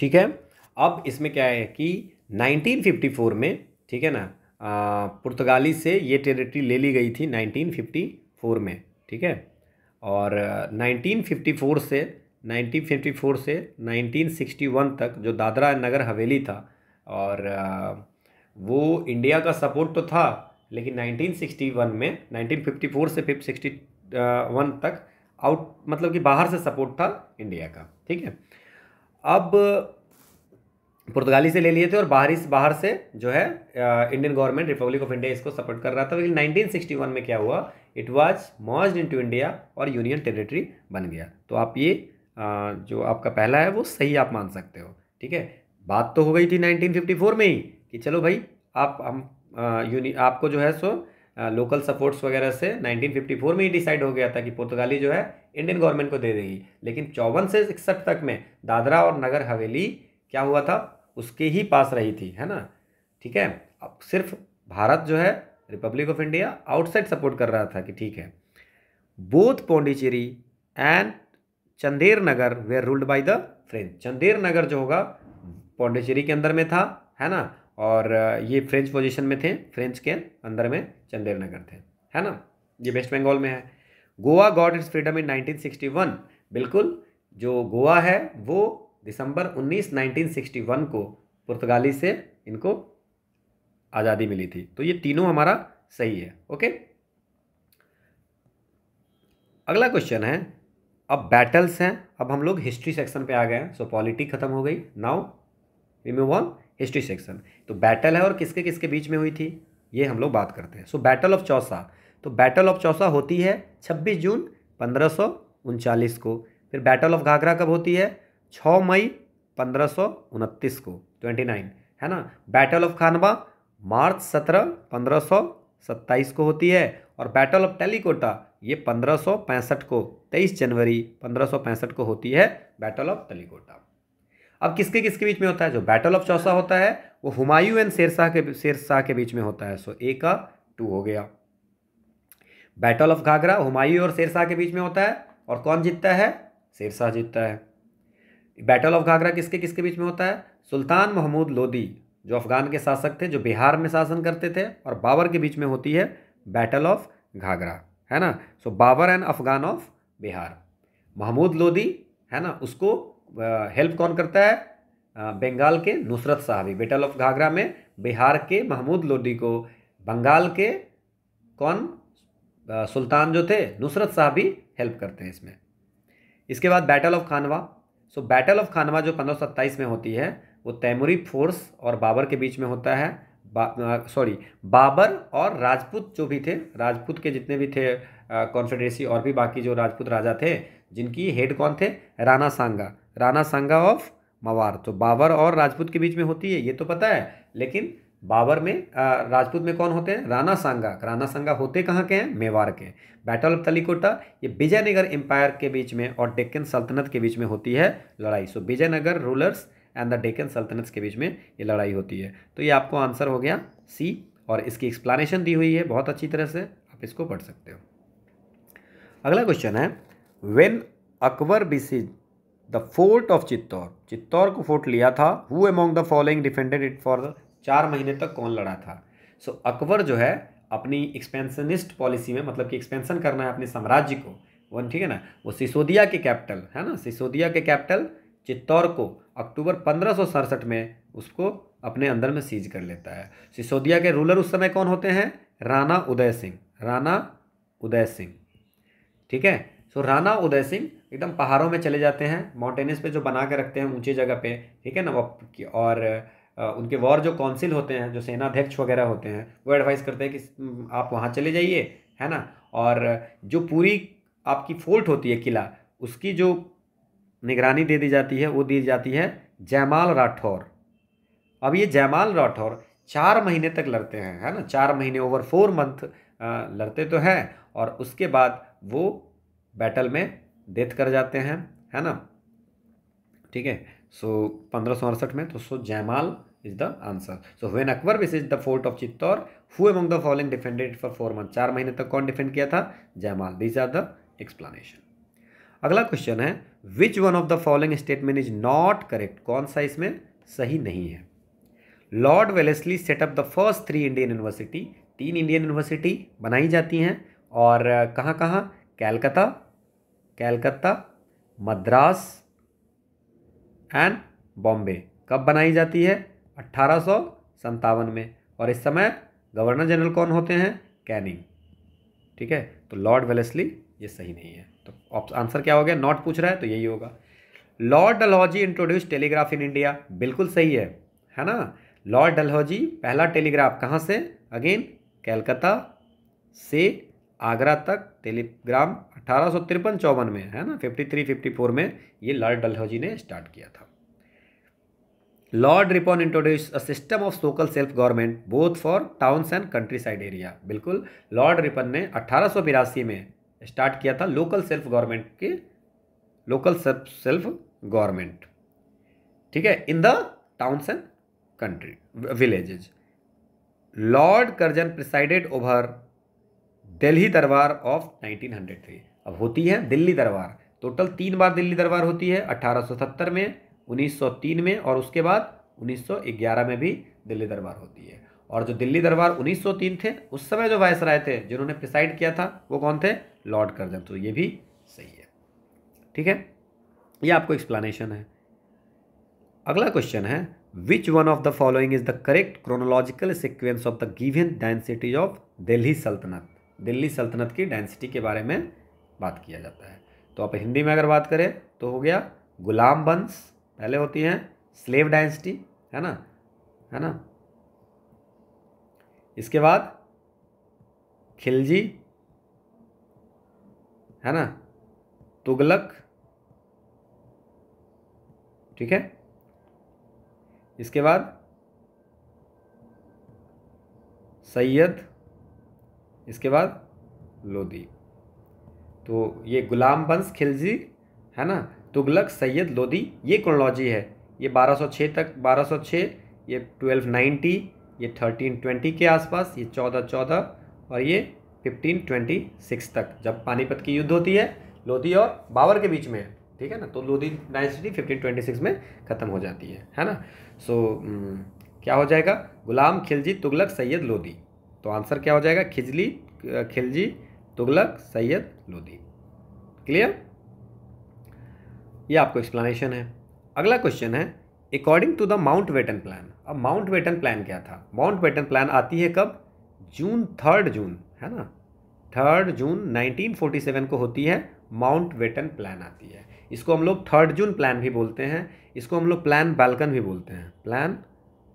ठीक है अब इसमें क्या है कि 1954 में ठीक है ना पुर्तगाली से ये टेरिटरी ले ली गई थी 1954 में ठीक है और 1954 से 1954 से 1961 तक जो दादरा नगर हवेली था और वो इंडिया का सपोर्ट तो था लेकिन 1961 में 1954 से फिफ्ट सिक्सटी वन तक आउट मतलब कि बाहर से सपोर्ट था इंडिया का ठीक है अब पुर्तगाली से ले लिए थे और बाहरी बाहर से जो है Indian government republic of India इसको सपोर्ट कर रहा था लेकिन 1961 में क्या हुआ it was merged into India और यूनियन टेरिटरी बन गया तो आप ये आ, जो आपका पहला है वो सही आप मान सकते हो ठीक है बात तो हो गई थी 1954 में ही कि चलो भाई आप हम यूनि आपको जो है सो लोकल सपोर्ट्स वगैरह से नाइनटीन में ही डिसाइड हो गया था कि पुर्तगाली जो है इंडियन गवर्नमेंट को दे देगी लेकिन चौवन से इकसठ तक में दादरा और नगर हवेली क्या हुआ था उसके ही पास रही थी है ना ठीक है अब सिर्फ भारत जो है republic of India outside support कर रहा था कि ठीक है both Pondicherry and Chander Nagar they ruled by the French Chander Nagar जो होगा पौंडीचेरी के अंदर में था है ना और ये फ्रेंच पोजिशन में थे फ्रेंच के अंदर में चंदेर नगर थे है ना ये वेस्ट बंगाल में है Goa got its freedom in 1961 बिल्कुल जो गोवा है वो दिसंबर 19 1961 को पुर्तगाली से इनको आज़ादी मिली थी तो ये तीनों हमारा सही है ओके अगला क्वेश्चन है अब बैटल्स हैं अब हम लोग हिस्ट्री सेक्शन पे आ गए हैं सो पॉलिटी खत्म हो गई now we move on history section तो बैटल है और किसके किसके बीच में हुई थी ये हम लोग बात करते हैं सो बैटल ऑफ चौसा तो बैटल ऑफ चौसा होती है 26 जून पंद्रह को फिर बैटल ऑफ घाघरा कब होती है 6 मई पंद्रह को 29 है ना बैटल ऑफ खानवा मार्च सत्रह पंद्रह को होती है और बैटल ऑफ टेलीकोटा ये पंद्रह को तेईस जनवरी पंद्रह को होती है बैटल ऑफ टेलीकोटा अब किसके किसके बीच में होता है जो बैटल ऑफ चौसा होता है वो हुमायूं एंड शेरशाह के शेरशाह के बीच में होता है सो ए का टू हो गया बैटल ऑफ घाघरा हुमायूं और शेरशाह के बीच में होता है और कौन जीतता है शेरशाह जीतता है बैटल ऑफ घाघरा किसके किसके बीच में होता है सुल्तान महमूद लोदी जो अफ़गान के शासक थे जो बिहार में शासन करते थे और बाबर के बीच में होती है बैटल ऑफ घाघरा है ना so Babur and Afghan of Bihar Mahmud Lodi है ना उसको हेल्प कौन करता है बंगाल के नुसरत साहबी बैटल ऑफ घाघरा में बिहार के महमूद लोदी को बंगाल के कौन सुल्तान जो थे नुसरत साहब भी हेल्प करते हैं इसमें इसके बाद battle of Khanwa so battle of Khanwa जो पंद्रह में होती है वो तैमूरी फोर्स और बाबर के बीच में होता है सॉरी बाबर और राजपूत जो भी थे राजपूत के जितने भी थे कॉन्फेडरेसी और भी बाकी जो राजपूत राजा थे जिनकी हेड कौन थे राणा सांगा राणा सांगा ऑफ मवार तो बाबर और राजपूत के बीच में होती है ये तो पता है लेकिन बाबर में राजपूत में कौन होते हैं राणा सांगा राणा सांगा होते कहाँ के हैं मेवाड़ के बैटल ऑफ तलीकोटा ये विजयनगर एम्पायर के बीच में और डेक्कन सल्तनत के बीच में होती है लड़ाई so Vijayanagara rulers and the Deccan सल्तनत के बीच में ये लड़ाई होती है तो ये आपको आंसर हो गया सी और इसकी एक्सप्लानेशन दी हुई है बहुत अच्छी तरह से आप इसको पढ़ सकते हो अगला क्वेश्चन है when Akbar besieged the fort of Chittor Chittor को फोर्ट लिया था who among the following defended it for चार महीने तक कौन लड़ा था सो so, अकबर जो है अपनी एक्सपेंशनिस्ट पॉलिसी में मतलब कि एक्सपेंशन करना है अपने साम्राज्य को वन ठीक है ना वो सिसोदिया के कैपिटल है ना सिसोदिया के कैपिटल चित्तौर को अक्टूबर पंद्रह में उसको अपने अंदर में सीज कर लेता है सिसोदिया के रूलर उस समय कौन होते हैं राणा उदय सिंह राणा उदय सिंह ठीक है सो राणा उदय सिंह एकदम पहाड़ों में चले जाते हैं माउंटेनस पे जो बना के रखते हैं ऊंचे जगह पे ठीक है ना और उनके वॉर जो काउंसिल होते हैं जो सेनाध्यक्ष वगैरह होते हैं वो एडवाइस करते हैं कि आप वहाँ चले जाइए है ना और जो पूरी आपकी फोर्ट होती है किला उसकी जो निगरानी दे दी जाती है वो दी जाती है जयमाल राठौर अब ये जयमाल राठौर चार महीने तक लड़ते हैं है ना चार महीने ओवर फोर मंथ लड़ते तो हैं और उसके बाद वो बैटल में डेथ कर जाते हैं है ना ठीक है सो पंद्रह सौ अड़सठ में तो so Jaimal is the answer so when Akbar विस इज the fort of Chittor who the following defended it for four चार महीने तक कौन डिफेंड किया था Jaimal these are the explanation अगला क्वेश्चन है which one of the following statement is not correct कौन सा इसमें सही नहीं है lord Wellesley set up the first three Indian university तीन इंडियन यूनिवर्सिटी बनाई जाती हैं और कहाँ कहाँ कैलकता कैलकत्ता मद्रास एंड बॉम्बे कब बनाई जाती है अट्ठारह में और इस समय गवर्नर जनरल कौन होते हैं कैनिंग ठीक है तो लॉर्ड वेलेसली ये सही नहीं है तो आंसर क्या हो गया नॉट पूछ रहा है तो यही होगा lord Dalhousie introduce telegraph in India बिल्कुल सही है है ना लॉर्ड डलहौजी पहला टेलीग्राफ कहाँ से अगेन कैलकाता से आगरा तक टेलीग्राम अठारह सौ तिरपन चौवन में है ना फिफ्टी थ्री फिफ्टी फोर में ये लॉर्ड डलहौजी ने स्टार्ट किया था lord Ripon introduce a system of local self government both for towns and country side area बिल्कुल लॉर्ड रिपन ने अट्ठारह में स्टार्ट किया था लोकल सेल्फ गवर्नमेंट के लोकल सेल्फ गवर्नमेंट ठीक है in the towns and country villages lord Curzon presided over Delhi Durbar of 1903 अब होती है दिल्ली दरबार टोटल तीन बार दिल्ली दरबार होती है 1870 में 1903 में और उसके बाद 1911 में भी दिल्ली दरबार होती है और जो दिल्ली दरबार 1903 थे उस समय जो वायसराय थे जिन्होंने प्रिसाइड किया था वो कौन थे लॉर्ड कर्जन तो ये भी सही है ठीक है ये आपको एक्सप्लानेशन है अगला क्वेश्चन है which one of the following is the correct chronological sequence of the given dynasties of Delhi सल्तनत दिल्ली सल्तनत की डेंसिटी के बारे में बात किया जाता है तो आप हिंदी में अगर बात करें तो हो गया गुलाम वंश पहले होती है स्लेव डायनेस्टी है ना है ना इसके बाद खिलजी है ना तुगलक ठीक है इसके बाद सैयद इसके बाद लोदी तो ये गुलाम बंश खिलजी है ना तुगलक सैयद लोदी ये क्रोनोलॉजी है ये 1206 तक 1206 ये 1290 ये 1320 के आसपास ये 1414 और ये 1526 तक जब पानीपत की युद्ध होती है लोधी और बाबर के बीच में ठीक है ना तो लोधी डायनेस्टी 1526 में ख़त्म हो जाती है है ना सो so, हम्म, क्या हो जाएगा गुलाम खिलजी तुगलक सैयद लोदी तो आंसर क्या हो जाएगा खिजली खिलजी तुगलक सैयद लोदी क्लियर ये आपको एक्सप्लानेशन है अगला क्वेश्चन है according to the Mountbatten plan अब माउंट वेटन प्लान क्या था माउंट वेटन प्लान आती है कब जून थर्ड जून है ना थर्ड जून 1947 को होती है माउंट वेटन प्लान आती है इसको हम लोग थर्ड जून प्लान भी बोलते हैं इसको हम लोग प्लान बालकन भी बोलते हैं प्लान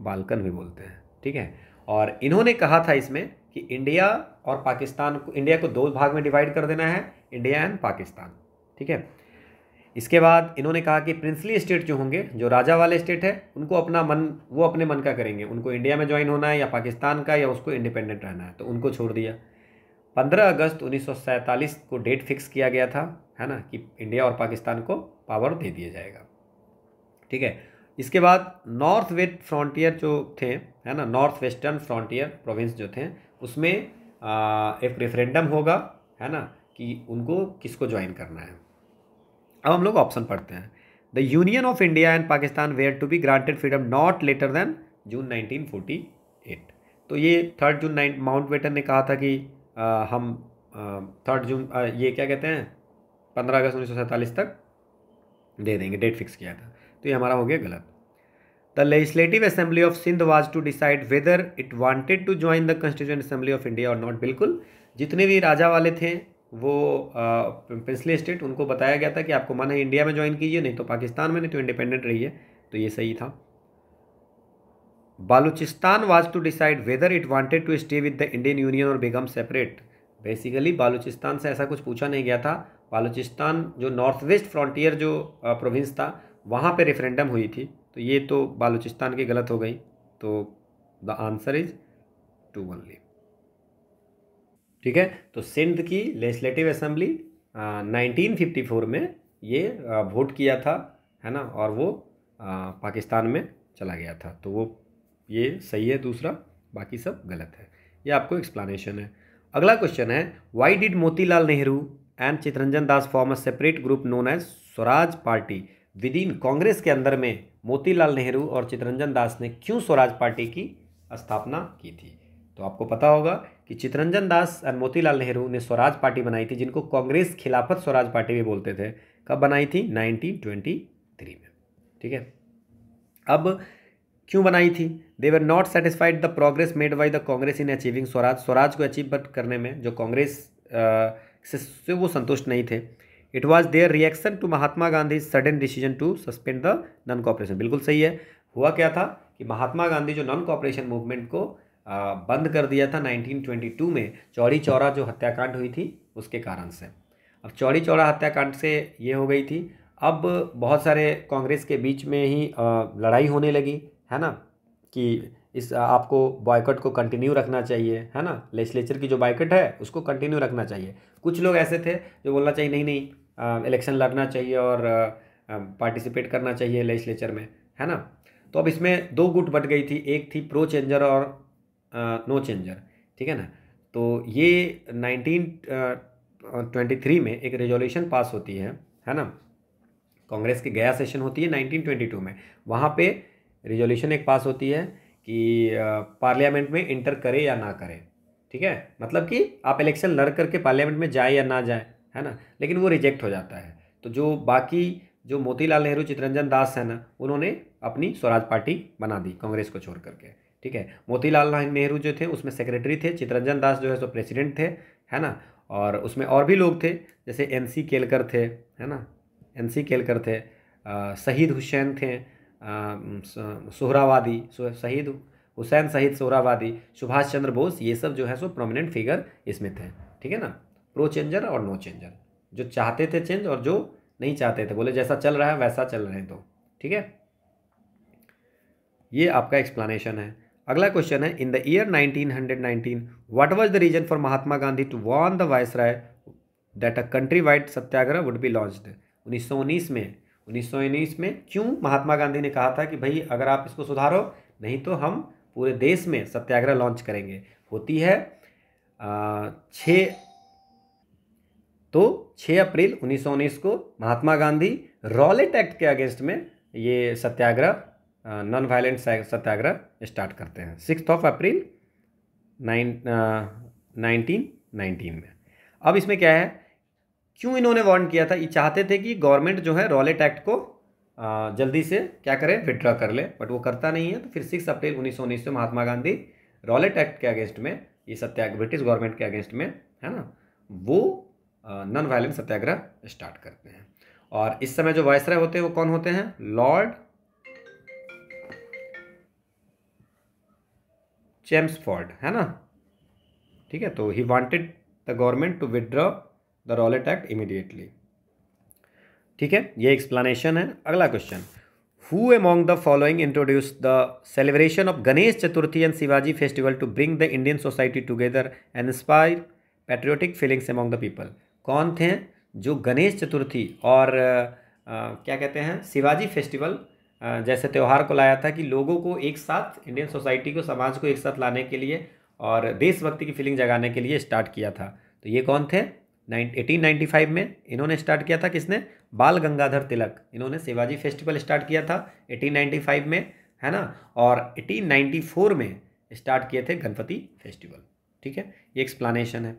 बालकन भी बोलते हैं ठीक है और इन्होंने कहा था इसमें कि इंडिया और पाकिस्तान को इंडिया को दो भाग में डिवाइड कर देना है इंडिया एंड पाकिस्तान ठीक है इसके बाद इन्होंने कहा कि प्रिंसली स्टेट जो होंगे जो राजा वाले स्टेट है उनको अपना मन वो अपने मन का करेंगे उनको इंडिया में ज्वाइन होना है या पाकिस्तान का या उसको इंडिपेंडेंट रहना है तो उनको छोड़ दिया 15 अगस्त उन्नीस को डेट फिक्स किया गया था है ना कि इंडिया और पाकिस्तान को पावर दे दिया जाएगा ठीक है इसके बाद नॉर्थ वेस्ट फ्रॉन्टियर जो थे है ना नॉर्थ वेस्टर्न फ्रॉन्टियर प्रोविंस जो थे उसमें आ, एक रेफरेंडम होगा है ना कि उनको किसको ज्वाइन करना है अब हम लोग ऑप्शन पढ़ते हैं the union of India and Pakistan were to be granted freedom not later than June 1948 तो ये third June nine Mountbatten ने कहा था कि आ, हम थर्ड जून आ, ये क्या कहते हैं पंद्रह अगस्त उन्नीस तक दे देंगे डेट फिक्स किया था तो ये हमारा हो गया गलत the legislative assembly of Sindh was to decide whether it wanted to join the constitution assembly of India और नॉट बिल्कुल जितने भी राजा वाले थे वो पिछले स्टेट उनको बताया गया था कि आपको मना है इंडिया में ज्वाइन कीजिए नहीं तो पाकिस्तान में नहीं तो इंडिपेंडेंट रहिए तो ये सही था Baluchistan was to decide whether it wanted to stay with the Indian union और बिकम सेपरेट बेसिकली बालूचिस्तान से ऐसा कुछ पूछा नहीं गया था बालूचिस्तान जो नॉर्थ वेस्ट फ्रंटियर जो प्रोविंस था वहाँ पे रेफरेंडम हुई थी तो ये तो बालूचिस्तान की गलत हो गई तो the answer is two one leave ठीक है तो सिंध की लेजिस्लेटिव असेंबली फोर में ये वोट किया था है ना और वो आ, पाकिस्तान में चला गया था तो वो ये सही है दूसरा बाकी सब गलत है ये आपको एक्सप्लानेशन है अगला क्वेश्चन है why did Motilal Nehru and Chittaranjan Das form a separate group known as Swaraj party within Congress के अंदर में मोतीलाल नेहरू और चितरंजन दास ने क्यों स्वराज पार्टी की स्थापना की थी तो आपको पता होगा कि चितरंजन दास और मोतीलाल नेहरू ने स्वराज पार्टी बनाई थी जिनको कांग्रेस खिलाफत स्वराज पार्टी भी बोलते थे कब बनाई थी नाइनटीन ट्वेंटी थ्री में ठीक है अब क्यों बनाई थी they were not satisfied the progress made by the Congress in achieving Swaraj Swaraj को अचीव करने में जो कांग्रेस से वो संतुष्ट नहीं थे it was their reaction to Mahatma Gandhi sudden decision to suspend the non cooperation बिल्कुल सही है हुआ क्या था कि महात्मा गांधी जो नॉन कॉपरेशन मूवमेंट को बंद कर दिया था 1922 में चौड़ी चौरा जो हत्याकांड हुई थी उसके कारण से अब चौड़ी चौरा हत्याकांड से ये हो गई थी अब बहुत सारे कांग्रेस के बीच में ही लड़ाई होने लगी है ना कि इस आपको बॉयकट को कंटिन्यू रखना चाहिए है ना लेजिस्लेचर की जो बॉयकट है उसको कंटिन्यू रखना चाहिए कुछ लोग ऐसे थे जो बोलना चाहिए नहीं नहीं इलेक्शन लड़ना चाहिए और पार्टिसिपेट करना चाहिए लेजिस्लेचर में है ना तो अब इसमें दो गुट बट गई थी एक थी प्रो चेंजर और नो चेंजर ठीक है ना तो ये नाइनटीन ट्वेंटी थ्री में एक रेजोल्यूशन पास होती है है ना कांग्रेस की गया सेशन होती है नाइनटीन ट्वेंटी टू में वहाँ पे रेजोल्यूशन एक पास होती है कि पार्लियामेंट में इंटर करे या ना करे ठीक है मतलब कि आप इलेक्शन लड़ करके पार्लियामेंट में जाए या ना जाए है ना लेकिन वो रिजेक्ट हो जाता है तो जो बाकी जो मोतीलाल नेहरू चितरंजन दास है ना उन्होंने अपनी स्वराज पार्टी बना दी कांग्रेस को छोड़ करके ठीक है मोतीलाल नेहरू जो थे उसमें सेक्रेटरी थे चित्रंजन दास जो है सो प्रेसिडेंट थे है ना और उसमें और भी लोग थे जैसे एन सी केलकर थे है ना एन सी केलकर थे शहीद हुसैन थे सोहरावादी शहीद हुसैन शहीद सोहरावादी सुभाष चंद्र बोस ये सब जो है सो प्रोमिनेंट फिगर इसमें थे ठीक है ना प्रो चेंजर और नो चेंजर जो चाहते थे चेंज और जो नहीं चाहते थे बोले जैसा चल रहा है वैसा चल रहे हैं तो ठीक है ये आपका एक्सप्लेनेशन है अगला क्वेश्चन है in the year 1919 what was the reason for Mahatma Gandhi to warn the viceroy that a country wide satyagraha would be launched उन्नीस में उन्नीस में क्यों महात्मा गांधी ने कहा था कि भाई अगर आप इसको सुधारो नहीं तो हम पूरे देश में सत्याग्रह लॉन्च करेंगे होती है छ तो छः अप्रैल 1919 को महात्मा गांधी रॉलेट एक्ट के अगेंस्ट में ये satyagraha non violent satyagraha start करते हैं six of April nine nineteen nineteen में अब इसमें क्या है क्यों इन्होंने वार्न किया था ये चाहते थे कि गवर्नमेंट जो है रॉलेट एक्ट को जल्दी से क्या करें विड्रॉ कर ले बट वो करता नहीं है तो फिर सिक्स अप्रैल उन्नीस सौ में महात्मा गांधी रॉलेट एक्ट के अगेंस्ट में ये सत्याग्रह ब्रिटिश गवर्नमेंट के अगेंस्ट में है ना वो नॉन वायलेंट सत्याग्रह स्टार्ट करते हैं और इस समय जो वायसराय होते हैं वो कौन होते हैं लॉर्ड चैम्सफॉर्ड है ना ठीक है तो he wanted the government to withdraw the Rowlatt act immediately ठीक है ये एक्सप्लेनेशन है अगला question who among the following introduce the celebration of Ganesh Chaturthi and Shivaji festival to bring the Indian society together and inspire patriotic feelings among the people कौन थे जो गणेश चतुर्थी और आ, क्या कहते हैं शिवाजी फेस्टिवल जैसे त्यौहार को लाया था कि लोगों को एक साथ इंडियन सोसाइटी को समाज को एक साथ लाने के लिए और देशभक्ति की फीलिंग जगाने के लिए स्टार्ट किया था तो ये कौन थे नाइन एटीन नाइन्टी फाइव में इन्होंने स्टार्ट किया था किसने बाल गंगाधर तिलक इन्होंने शिवाजी फेस्टिवल स्टार्ट किया था एटीन नाइन्टी फाइव में है ना और एटीन नाइन्टी फोर में स्टार्ट किए थे गणपति फेस्टिवल ठीक है ये एक्सप्लानेशन है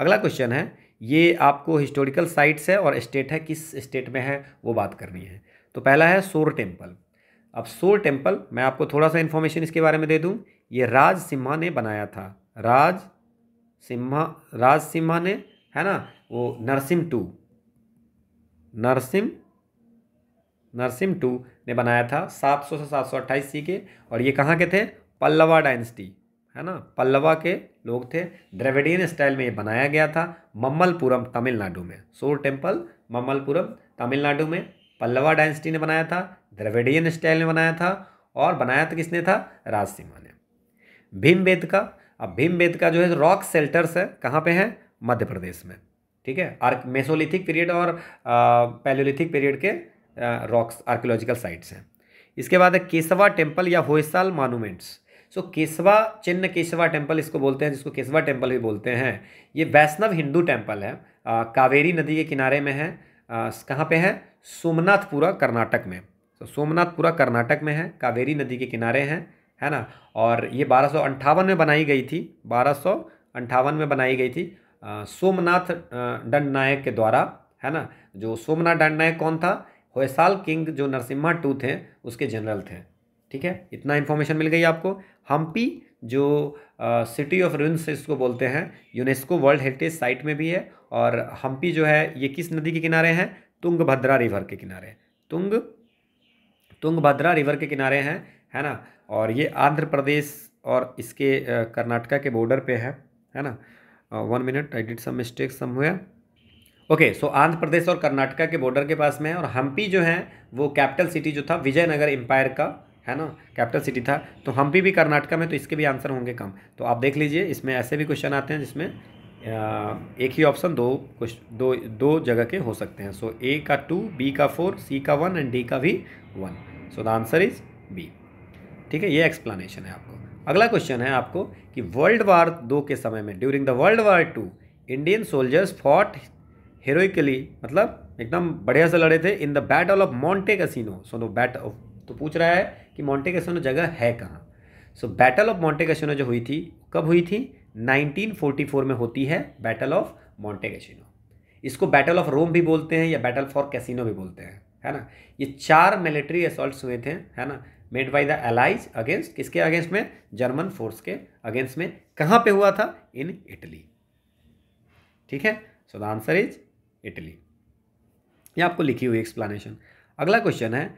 अगला क्वेश्चन है ये आपको हिस्टोरिकल साइट्स है और स्टेट है किस स्टेट में है वो बात करनी है तो पहला है सोर टेम्पल अब सोर टेम्पल मैं आपको थोड़ा सा इन्फॉर्मेशन इसके बारे में दे दूँ ये राज सिम्हा ने बनाया था राज सिम्हा राज सिम्हा ने है ना वो नरसिम टू नरसिम नरसिम टू ने बनाया था 700 से 728 सी के और ये कहाँ के थे पल्लवा डायनेस्टी है ना पल्लवा के लोग थे द्रविडियन स्टाइल में ये बनाया गया था मम्मलपुरम तमिलनाडु में सोर टेम्पल मम्मलपुरम तमिलनाडु में पल्लवा डायनेस्टी ने बनाया था द्रविडियन स्टाइल में बनाया था और बनाया था किसने था राजसीमा ने भीम बेद का अब भीम बेद का जो है रॉक सेल्टर्स है कहाँ पे है मध्य प्रदेश में ठीक है आर्क मेसोलिथिक पीरियड और पैलोलिथिक पीरियड के रॉक्स आर्कोलॉजिकल साइट्स हैं इसके बाद है केसवा टेम्पल या होयसाल मॉनूमेंट्स सो केसवा चिन्ह केसवा टेम्पल इसको बोलते हैं जिसको केसवा टेम्पल भी बोलते हैं ये वैष्णव हिंदू टेम्पल है आ, कावेरी नदी के किनारे में है कहाँ पे है सोमनाथपुरा कर्नाटक में तो सोमनाथपुरा कर्नाटक में है कावेरी नदी के किनारे हैं है ना और ये बारह में बनाई गई थी बारह में बनाई गई थी सोमनाथ दंड नायक के द्वारा है ना जो सोमनाथ दंड नायक कौन था होयसाल किंग जो नरसिम्हा टू थे उसके जनरल थे ठीक है इतना इन्फॉर्मेशन मिल गई आपको हम्पी जो सिटी ऑफ रिन्स इसको बोलते हैं यूनेस्को वर्ल्ड हेरिटेज साइट में भी है और हम्पी जो है ये किस नदी के किनारे हैं तुंग भद्रा रिवर के किनारे तुंग तुंग भद्रा रिवर के किनारे हैं है ना और ये आंध्र प्रदेश और इसके कर्नाटका के बॉर्डर पे है है ना one minute I did some mistake somewhere okay so Andhra Pradesh और कर्नाटका के बॉर्डर के पास में है और हम्पी जो है वो कैपिटल सिटी जो था विजयनगर एम्पायर का है ना कैपिटल सिटी था तो हम्पी भी कर्नाटका में तो इसके भी आंसर होंगे कम तो आप देख लीजिए इसमें ऐसे भी क्वेश्चन आते हैं जिसमें एक ही ऑप्शन दो कुछ दो दो जगह के हो सकते हैं सो so, ए का टू बी का फोर सी का वन एंड डी का भी one so the answer is B ठीक है ये एक्सप्लेनेशन है आपको अगला क्वेश्चन है आपको कि वर्ल्ड वार दो के समय में during the world war two Indian soldiers fought heroically मतलब एकदम बढ़िया से लड़े थे in the battle of Monte Cassino so नो बैट तो पूछ रहा है कि मॉन्टे कैसिनो जगह है कहाँ so battle of Monte Cassino जो हुई थी कब हुई थी 1944 में होती है बैटल ऑफ मॉन्टे कैसिनो इसको बैटल ऑफ रोम भी बोलते हैं या बैटल फॉर कैसिनो भी बोलते हैं है ना ये चार मिलिट्री असल्ट हुए थे है ना made by the allies against किसके अगेंस्ट में जर्मन फोर्स के अगेंस्ट में कहाँ पे हुआ था इन इटली ठीक है so the answer is Italy ये आपको लिखी हुई एक्सप्लानेशन अगला क्वेश्चन है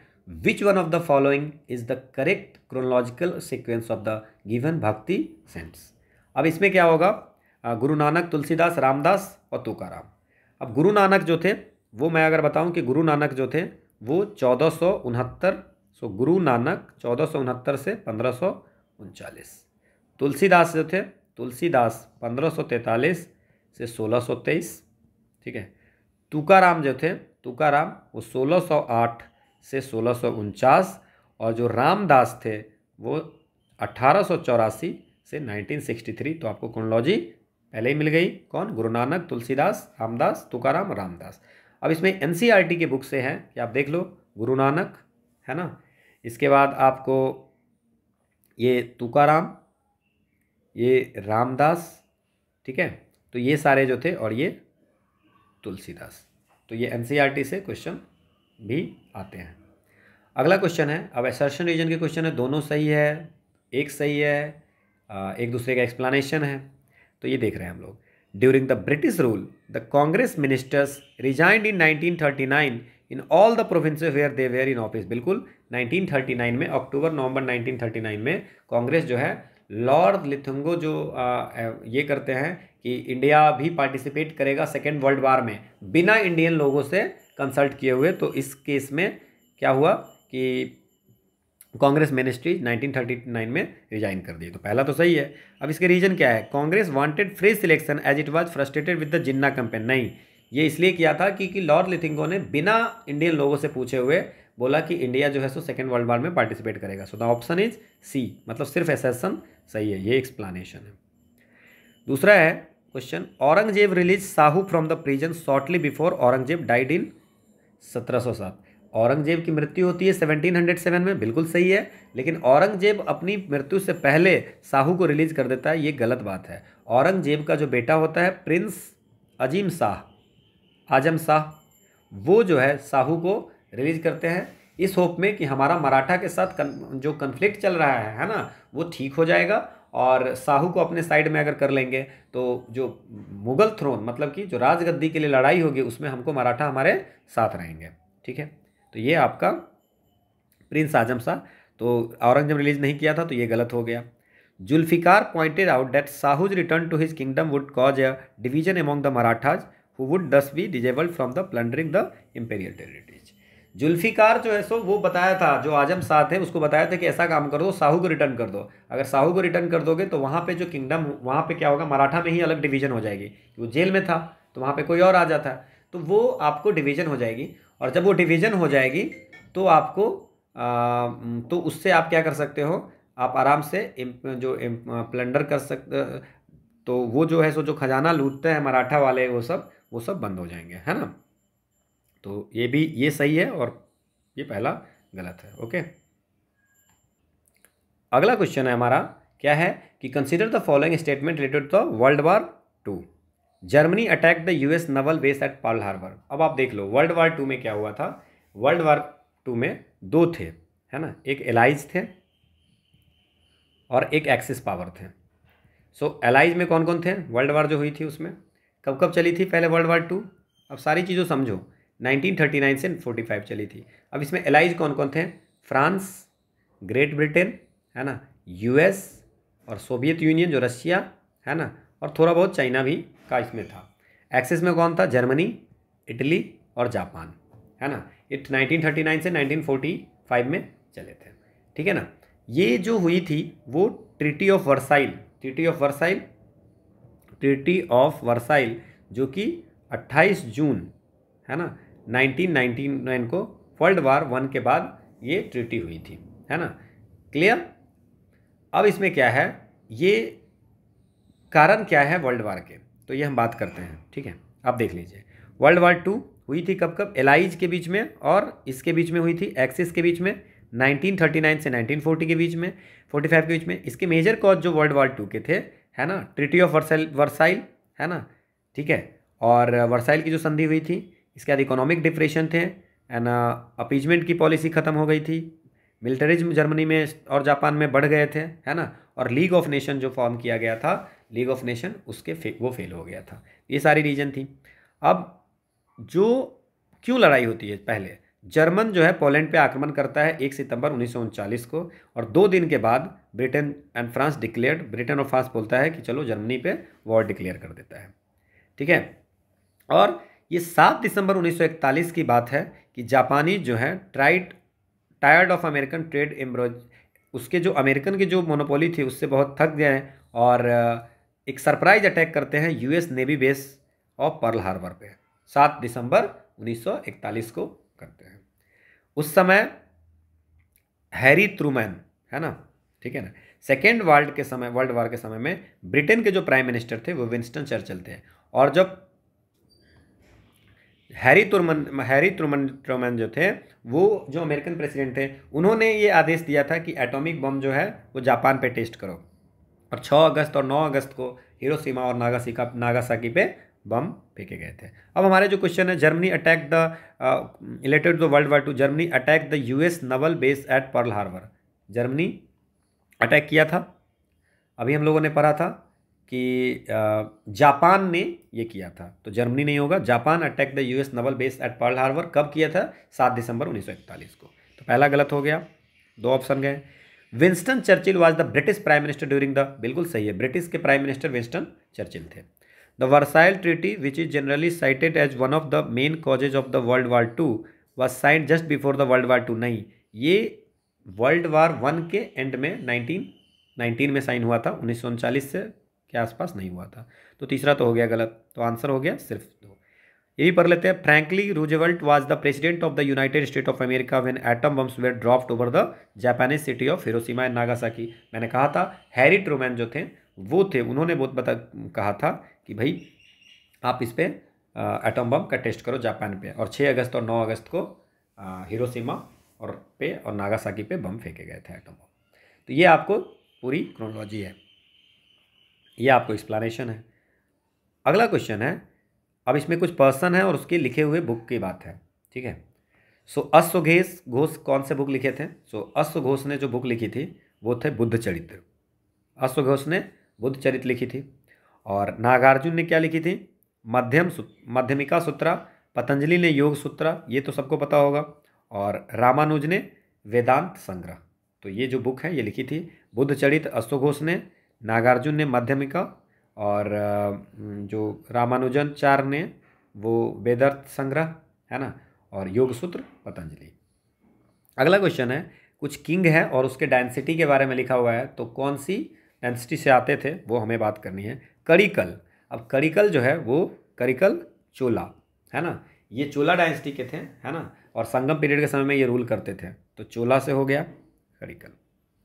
which one of the following is the correct chronological sequence of the given bhakti saints अब इसमें क्या होगा गुरु नानक तुलसीदास रामदास और तुकाराम अब गुरु नानक जो थे वो मैं अगर बताऊं कि गुरु नानक जो थे वो चौदह सौ उनहत्तर सो गुरु नानक चौदह सौ उनहत्तर से पंद्रह सौ उनचालीस तुलसीदास जो थे तुलसीदास पंद्रह सौ से सोलह सौ तेईस ठीक है तुकाराम जो थे तुकाराम वो सोलह सौ आठ से सोलह सौ उनचास और जो रामदास थे वो अठारह सौ चौरासी से 1963 तो आपको क्रोनोलॉजी पहले ही मिल गई कौन गुरु नानक तुलसीदास रामदास तुकाराम रामदास अब इसमें एन e के बुक से हैं कि आप देख लो गुरु नानक है ना इसके बाद आपको ये तुकाराम ये रामदास ठीक है तो ये सारे जो थे और ये तुलसीदास तो ये एन e से क्वेश्चन भी आते हैं अगला क्वेश्चन है अब एसर्शन रीजन के क्वेश्चन है दोनों सही है एक सही है एक दूसरे का एक्सप्लानेशन है तो ये देख रहे हैं हम लोग during the British rule the Congress ministers resigned in 1939 in all the province where they were in office बिल्कुल 1939 में अक्टूबर नवंबर 1939 में कांग्रेस जो है लॉर्ड लिथुंगो जो आ, ये करते हैं कि इंडिया भी पार्टिसिपेट करेगा सेकेंड वर्ल्ड वार में बिना इंडियन लोगों से कंसल्ट किए हुए तो इस केस में क्या हुआ कि कांग्रेस मिनिस्ट्री 1939 में रिजाइन कर दी तो पहला तो सही है अब इसके रीज़न क्या है Congress wanted free selection as it was frustrated with the Jinnah campaign नहीं ये इसलिए किया था कि, कि लॉर्ड लिथिंगो ने बिना इंडियन लोगों से पूछे हुए बोला कि इंडिया जो है सो सेकेंड वर्ल्ड वार में पार्टिसिपेट करेगा so the option is C मतलब सिर्फ एसेसन सही है ये एक्सप्लानेशन है दूसरा है question Aurangzeb release Sahu from the prison shortly before Aurangzeb died in सत्रह औरंगजेब की मृत्यु होती है 1707 में बिल्कुल सही है लेकिन औरंगजेब अपनी मृत्यु से पहले साहू को रिलीज़ कर देता है ये गलत बात है औरंगजेब का जो बेटा होता है प्रिंस अजीम शाह आजम शाह वो जो है साहू को रिलीज़ करते हैं इस होप में कि हमारा मराठा के साथ कन, जो कन्फ्लिक्ट चल रहा है है ना वो ठीक हो जाएगा और साहू को अपने साइड में अगर कर लेंगे तो जो मुग़ल थ्रोन मतलब कि जो राजगद्दी के लिए लड़ाई होगी उसमें हमको मराठा हमारे साथ रहेंगे ठीक है तो ये आपका प्रिंस आजम शाह तो औरंगजेब रिलीज नहीं किया था तो ये गलत हो गया Zulfiqar pointed out that Sahu's return to his kingdom would cause a division among the Marathas who would thus be disabled from the plundering the imperial territories Zulfiqar जो है सो वो बताया था जो आजम शाह थे उसको बताया था कि ऐसा काम कर दो साहू को रिटर्न कर दो अगर साहू को रिटर्न कर दोगे तो वहाँ पे जो किंगडम वहाँ पे क्या होगा मराठा में ही अलग डिवीजन हो जाएगी वो जेल में था तो वहाँ पे कोई और आ जाता है तो वो आपको डिवीजन हो जाएगी और जब वो डिवीज़न हो जाएगी तो आपको आ, तो उससे आप क्या कर सकते हो आप आराम से इम, जो प्लंडर कर सकते तो वो जो है सो जो खजाना लूटते हैं मराठा वाले वो सब वो सब बंद हो जाएंगे है ना तो ये भी ये सही है और ये पहला गलत है ओके अगला क्वेश्चन है हमारा क्या है कि consider the following statement related to the world war Germany attack the US naval base at Pearl Harbor अब आप देख लो वर्ल्ड वार टू में क्या हुआ था वर्ल्ड वार टू में दो थे है ना एक एलाइज थे और एक एक्सिस पावर थे सो so, एलाइज में कौन कौन थे वर्ल्ड वार जो हुई थी उसमें कब कब चली थी पहले वर्ल्ड वार टू अब सारी चीज़ों समझो 1939 से 45 चली थी अब इसमें एलाइज कौन कौन थे फ्रांस ग्रेट ब्रिटेन है ना यूएस और सोवियत यूनियन जो रशिया है ना और थोड़ा बहुत चाइना भी का इसमें था एक्सेस में कौन था जर्मनी इटली और जापान है ना इट 1939 से 1945 में चले थे ठीक है ना ये जो हुई थी वो treaty of Versailles treaty of Versailles treaty of Versailles जो कि 28 जून है ना 1999 को वर्ल्ड वार वन के बाद ये ट्रिटी हुई थी है ना क्लियर अब इसमें क्या है ये कारण क्या है वर्ल्ड वार के तो ये हम बात करते हैं ठीक है आप देख लीजिए वर्ल्ड वार टू हुई थी कब कब एलाइज के बीच में और इसके बीच में हुई थी एक्सिस के बीच में 1939 से 1940 के बीच में 45 के बीच में इसके मेजर कॉज जो वर्ल्ड वार टू के थे है ना ट्रिटी ऑफ वर्साइल वर्साइल है ना ठीक है और वर्साइल की जो संधि हुई थी इसके बाद इकोनॉमिक डिप्रेशन थे एंड अपीजमेंट की पॉलिसी ख़त्म हो गई थी मिलिटरीज जर्मनी में और जापान में बढ़ गए थे है ना और लीग ऑफ नेशन जो फॉर्म किया गया था लीग ऑफ नेशन उसके फे, वो फेल हो गया था ये सारी रीजन थी अब जो क्यों लड़ाई होती है पहले जर्मन जो है पोलैंड पे आक्रमण करता है एक सितंबर उन्नीस को और दो दिन के बाद Britain and France declared Britain और फ्रांस बोलता है कि चलो जर्मनी पे वॉर डिक्लेयर कर देता है ठीक है और ये सात दिसंबर 1941 की बात है कि जापानी जो है tried tired of American trade embargo उसके जो अमेरिकन की जो मोनोपोली थी उससे बहुत थक गए हैं और एक सरप्राइज अटैक करते हैं US navy base of Pearl Harbor पे सात दिसंबर 1941 को करते हैं उस समय हैरी ट्रूमैन है ना ठीक है ना सेकेंड वर्ल्ड के समय वर्ल्ड वॉर के समय में ब्रिटेन के जो प्राइम मिनिस्टर थे वो विंस्टन चर्चिल थे और जब हैरी तुरमन हैरी तुरमन ट्रोमन जो थे वो जो अमेरिकन प्रेसिडेंट थे उन्होंने ये आदेश दिया था कि एटॉमिक बम जो है वो जापान पे टेस्ट करो और 6 अगस्त और 9 अगस्त को हिरोशिमा और नागासिका नागासाकी पे बम फेंके गए थे अब हमारे जो क्वेश्चन है Germany attack the related to world war two Germany attack the US naval base at Pearl Harbor Germany attack किया था अभी हम लोगों ने पढ़ा था कि uh, जापान ने ये किया था तो जर्मनी नहीं होगा Japan attack the US naval base at Pearl Harbor कब किया था सात दिसंबर इकतालीस को तो पहला गलत हो गया दो ऑप्शन गए Winston Churchill was the British prime minister during the बिल्कुल सही है ब्रिटिश के प्राइम मिनिस्टर विंस्टन चर्चिल थे the Versailles treaty which is generally cited as one of the main causes of the world war two was signed just before the world war two नहीं ये world war one के end में nineteen nineteen में sign हुआ था उन्नीस से के आसपास नहीं हुआ था तो तीसरा तो हो गया गलत तो आंसर हो गया सिर्फ ये भी पढ़ लेते हैं Franklin Roosevelt was the president of the United State of America when atom bombs were dropped over the Japanese city of Hiroshima and Nagasaki मैंने कहा था हैरी ट्रूमैन जो थे वो थे उन्होंने बहुत बता कहा था कि भाई आप इस पर एटम बम का टेस्ट करो जापान पे और 6 अगस्त और 9 अगस्त को हिरोसीमा और पे और नागासाकी पे बम फेंके गए थे एटम बम तो ये आपको पूरी क्रोनोलॉजी है ये आपको एक्सप्लानेशन है अगला क्वेश्चन है अब इसमें कुछ पर्सन है और उसके लिखे हुए बुक की बात है ठीक है सो अश्व घोष घोष कौन से बुक लिखे थे सो अश्व घोष ने जो बुक लिखी थी वो थे बुद्ध चरित्र अश्व घोष ने बुद्ध चरित्र लिखी थी और नागार्जुन ने क्या लिखी थी मध्यम मध्यमिका सूत्रा पतंजलि ने योग सूत्रा ये तो सबको पता होगा और रामानुज ने वेदांत संग्रह तो ये जो बुक है ये लिखी थी बुद्ध चरित्र अश्वघोष ने नागार्जुन ने मध्यमिका और जो रामानुजन चार ने वो वेदर्थ संग्रह है ना और योग सूत्र पतंजलि अगला क्वेश्चन है कुछ किंग है और उसके डेंसिटी के बारे में लिखा हुआ है तो कौन सी डेंसिटी से आते थे वो हमें बात करनी है करिकल अब करिकल जो है वो करिकल चोला है ना ये चोला डायनेस्टी के थे है ना और संगम पीरियड के समय में ये रूल करते थे तो चोला से हो गया करिकल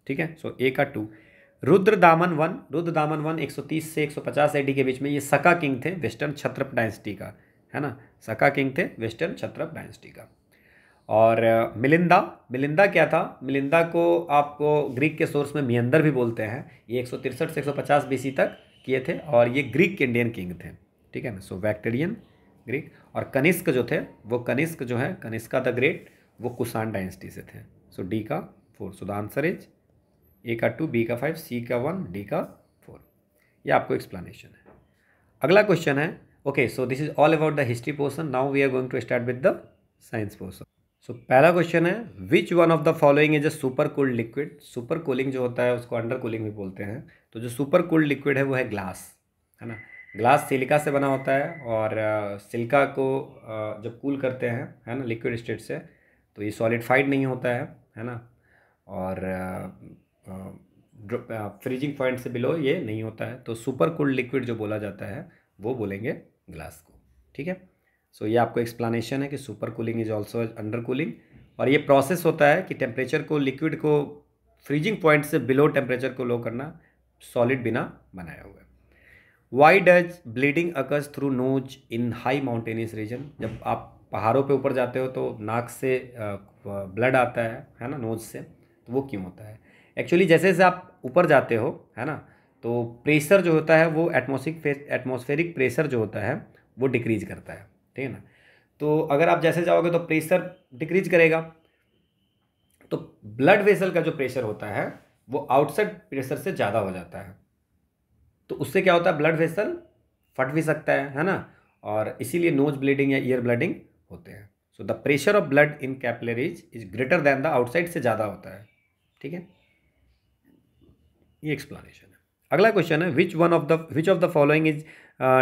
ठीक है सो ए का टू रुद्र दामन वन रुद्र दामन वन 130 से 150 सौ के बीच में ये सका किंग थे वेस्टर्न छत्रप डायनेस्टी का है ना सका किंग थे वेस्टर्न छत्रप डायनेस्टी का और मिलिंदा मिलिंदा क्या था मिलिंदा को आपको ग्रीक के सोर्स में मियंदर भी बोलते हैं ये एक से 150 सौ तक किए थे और ये ग्रीक इंडियन किंग थे ठीक है ना सो वैक्टेरियन ग्रीक और कनिष्क जो थे वो कनिष्क जो है कनिष्का द ग्रेट वो कुसान डायनेस्टी से थे सो डी का four so the answer is A का टू बी का फाइव सी का वन डी का फोर ये आपको एक्सप्लेनेशन है अगला क्वेश्चन है okay so this is all about the history portion now we are going to start with the science portion so पहला क्वेश्चन है which one of the following is a super cooled liquid super cooling जो होता है उसको under cooling भी बोलते हैं तो जो सुपर कूल्ड लिक्विड है वो है ग्लास है ना ग्लास सिलिका से बना होता है और सिलिका को जब कूल करते हैं है ना लिक्विड स्टेट से तो ये सॉलिडफाइड नहीं होता है है ना और फ्रीजिंग पॉइंट से बिलो ये नहीं होता है तो सुपर कूल्ड लिक्विड जो बोला जाता है वो बोलेंगे ग्लास को ठीक है सो ये आपको एक्सप्लानेशन है कि super cooling is also under cooling और ये प्रोसेस होता है कि टेम्परेचर को लिक्विड को फ्रीजिंग पॉइंट से बिलो टेम्परेचर को लो करना सॉलिड बिना बनाया हुआ है why does bleeding occurs through nose in high mountainous region जब आप पहाड़ों पे ऊपर जाते हो तो नाक से ब्लड आता है है ना नोज से तो वो क्यों होता है एक्चुअली जैसे जैसे आप ऊपर जाते हो है ना तो प्रेशर जो होता है वो एटमोसिक एटमोसफेरिक प्रेशर जो होता है वो डिक्रीज करता है ठीक है ना तो अगर आप जैसे जाओगे तो प्रेशर डिक्रीज करेगा तो ब्लड वेसल का जो प्रेशर होता है वो आउटसाइड प्रेशर से ज़्यादा हो जाता है तो उससे क्या होता है ब्लड वेसल फट भी सकता है है ना और इसीलिए नोज ब्लीडिंग या ईयर ब्लडिंग होते हैं so the pressure of blood in capillaries is greater than the outside से ज़्यादा होता है ठीक है ये एक्सप्लानेशन है अगला क्वेश्चन है which one of the which of the following is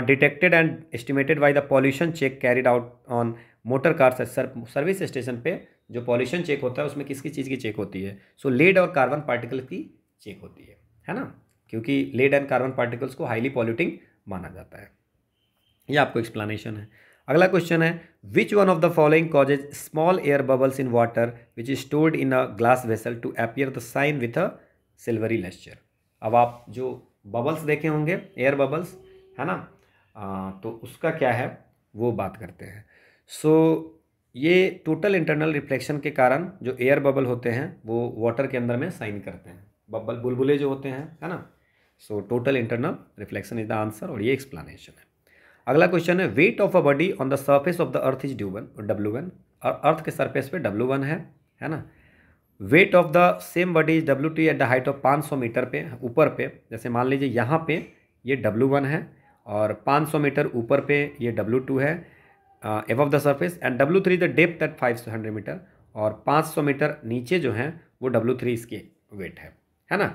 detected and estimated by the pollution check carried out on motor car service station पे जो पॉल्यूशन चेक होता है उसमें किस किस चीज़ की चेक होती है सो so, लेड और कार्बन पार्टिकल की चेक होती है है ना क्योंकि लेड एंड कार्बन पार्टिकल्स को हाईली पॉल्यूटिंग माना जाता है ये आपको एक्सप्लानशन है अगला क्वेश्चन है which one of the following causes small air bubbles in water which is stored in a glass vessel to appear the shine with a silvery lustre अब आप जो बबल्स देखे होंगे एयर बबल्स है ना आ, तो उसका क्या है वो बात करते हैं सो so, ये टोटल इंटरनल रिफ्लेक्शन के कारण जो एयर बबल होते हैं वो वाटर के अंदर में साइन करते हैं बबल बुलबुले जो होते हैं है ना so total internal reflection is the answer और ये एक्सप्लेनेशन है अगला क्वेश्चन है weight of a body on the surface of the earth is due one W one और अर्थ के सर्फेस पे डब्ल्यू वन है है ना weight of the same body is W T at the height of 500 metre पे ऊपर पे जैसे मान लीजिए यहाँ पे ये डब्ल्यू वन है और 500 मीटर ऊपर पे ये डब्ल्यू टू है एव of the surface and W three the depth at five hundred metre और 500 मीटर नीचे जो है वो डब्ल्यू थ्री इसके वेट है है ना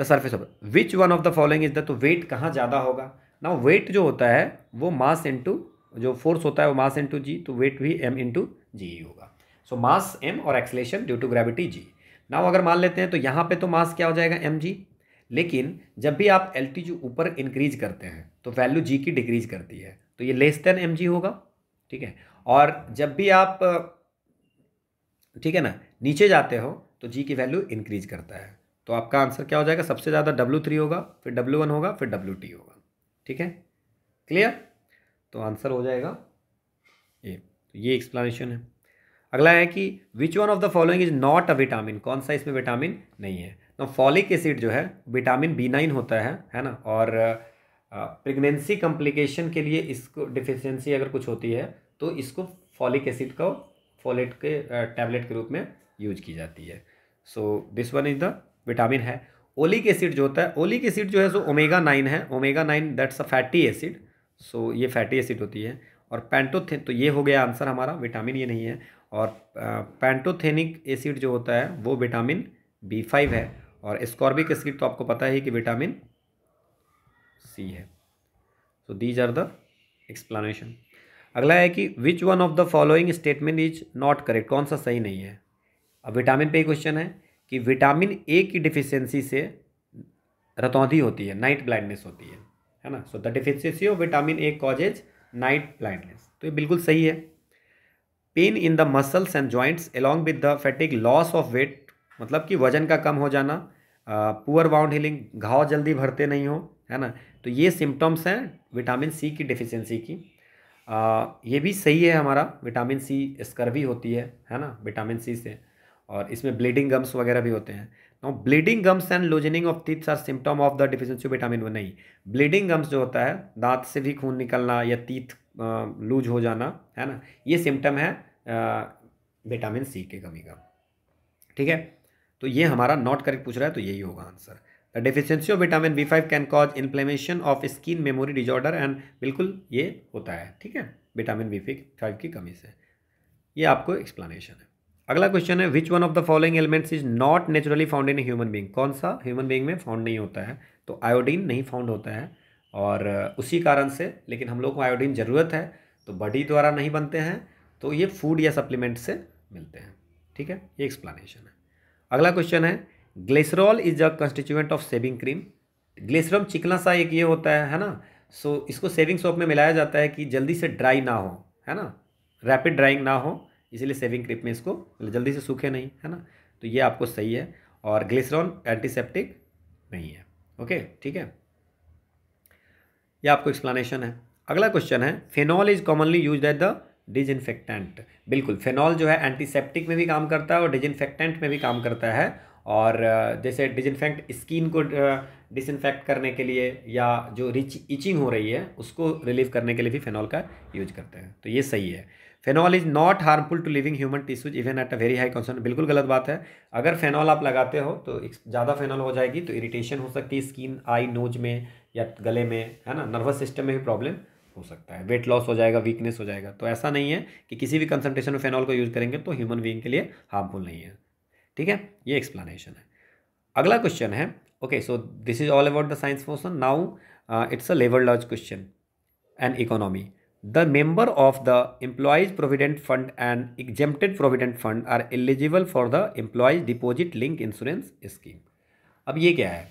the surface of which one of the following is the तो वेट कहाँ ज़्यादा होगा ना वेट जो होता है वो मास इंटू जो फोर्स होता है वो मास इंटू जी तो वेट भी एम इंटू जी होगा सो मास एम और acceleration due to gravity G now अगर मान लेते हैं तो यहाँ पे तो मास क्या हो जाएगा एम जी लेकिन जब भी आप जी ऊपर इंक्रीज करते हैं तो वैल्यू जी की डिक्रीज करती है तो ये लेस देन एम जी होगा ठीक है और जब भी आप ठीक है ना नीचे जाते हो तो जी की वैल्यू इंक्रीज करता है तो आपका आंसर क्या हो जाएगा सबसे ज़्यादा डब्ल्यू थ्री होगा फिर डब्ल्यू वन होगा फिर डब्ल्यू टी होगा ठीक है क्लियर तो आंसर हो जाएगा ये तो ये एक्सप्लेनेशन है अगला है कि which one of the following is not a vitamin कौन सा इसमें विटामिन नहीं है तो फॉलिक एसिड जो है विटामिन बी नाइन होता है है ना और प्रेगनेंसी कॉम्प्लिकेशन के लिए इसको डिफिशेंसी अगर कुछ होती है तो इसको फॉलिक एसिड को फॉलेट के टैबलेट के रूप में यूज की जाती है so this one is the vitamin है ओलिक एसिड जो होता है ओलिक एसिड जो है सो ओमेगा नाइन है omega nine that's a fatty acid so ये फैटी एसिड होती है और पेंटोथिन तो ये हो गया आंसर हमारा विटामिन ये नहीं है और पैंटोथेनिक एसिड जो होता है वो विटामिन बी फाइव है और स्कॉर्बिक एसिड तो आपको पता ही कि विटामिन सी है so these are the explanation अगला है कि which one of the following statement is not correct कौन सा सही नहीं है अब विटामिन पे क्वेश्चन है कि विटामिन ए की डिफिशियंसी से रतौंधी होती है नाइट ब्लाइंडनेस होती है है ना so the deficiency of vitamin A causes night blindness तो ये बिल्कुल सही है pain in the muscles and joints along with the fatigue loss of weight मतलब कि वजन का कम हो जाना पुअर बाउंड हीलिंग घाव जल्दी भरते नहीं हो है ना तो ये सिम्टम्स हैं विटामिन सी की डिफिशेंसी की आ, ये भी सही है हमारा विटामिन सी स्कर्वी होती है है ना विटामिन सी से और इसमें ब्लीडिंग गम्स वगैरह भी होते हैं तो bleeding gums and loosening of teeths are symptom of the deficiency vitamin one नहीं ब्लीडिंग गम्स जो होता है दांत से भी खून निकलना या तीत लूज हो जाना है ना ये सिम्टम है विटामिन सी के कमी का ठीक है तो ये हमारा नॉट करेक्ट पूछ रहा है तो यही होगा answer the deficiency of vitamin B five can cause inflammation of skin memory disorder and बिल्कुल ये होता है ठीक है विटामिन बी फाइव की कमी से ये आपको एक्सप्लेनेशन है अगला क्वेश्चन है which one of the following elements is not naturally found in human being कौन सा ह्यूमन बींग में फाउंड नहीं होता है तो आयोडीन नहीं फाउंड होता है और उसी कारण से लेकिन हम लोग को आयोडीन ज़रूरत है तो बॉडी द्वारा नहीं बनते हैं तो ये फूड या सप्लीमेंट से मिलते हैं ठीक है ये एक्सप्लानेशन है अगला क्वेश्चन है glycerol is a constituent of shaving cream glycerol चिकना सा एक ये होता है है ना सो so, इसको सेविंग सोप में मिलाया जाता है कि जल्दी से ड्राई ना हो है ना रैपिड ड्राइंग ना हो इसीलिए सेविंग क्रीम में इसको जल्दी से सूखे नहीं है ना तो ये आपको सही है और ग्लेसरॉन एंटीसेप्टिक नहीं है ओके ठीक है ये आपको एक्सप्लेनेशन है अगला क्वेश्चन है phenol is commonly used at the disinfectant बिल्कुल फेनॉल जो है एंटीसेप्टिक में भी काम करता है और डिजइनफेक्टेंट में भी काम करता है और जैसे डिजइनफेक्ट स्किन को डिसइनफेक्ट करने के लिए या जो रिच इचिंग हो रही है उसको रिलीव करने के लिए भी फेनॉल का यूज करते हैं तो ये सही है phenol is not harmful to living human tissues even at a very high concentration बिल्कुल गलत बात है अगर फेनॉल आप लगाते हो तो ज़्यादा फेनॉल हो जाएगी तो इरिटेशन हो सकती है स्किन आई नोज में या गले में है ना नर्वस सिस्टम में भी प्रॉब्लम हो सकता है वेट लॉस हो जाएगा वीकनेस हो जाएगा तो ऐसा नहीं है कि किसी भी कंसनट्रेशन में फेनॉल को यूज़ करेंगे तो ह्यूमन बींग के लिए हार्मफुल नहीं है ठीक है ये एक्सप्लानशन है अगला क्वेश्चन है okay so this is all about the science motion now it's a labour laws question and economy the member of the Employees provident fund and exempted provident fund are eligible for the employees deposit link insurance scheme अब ये क्या है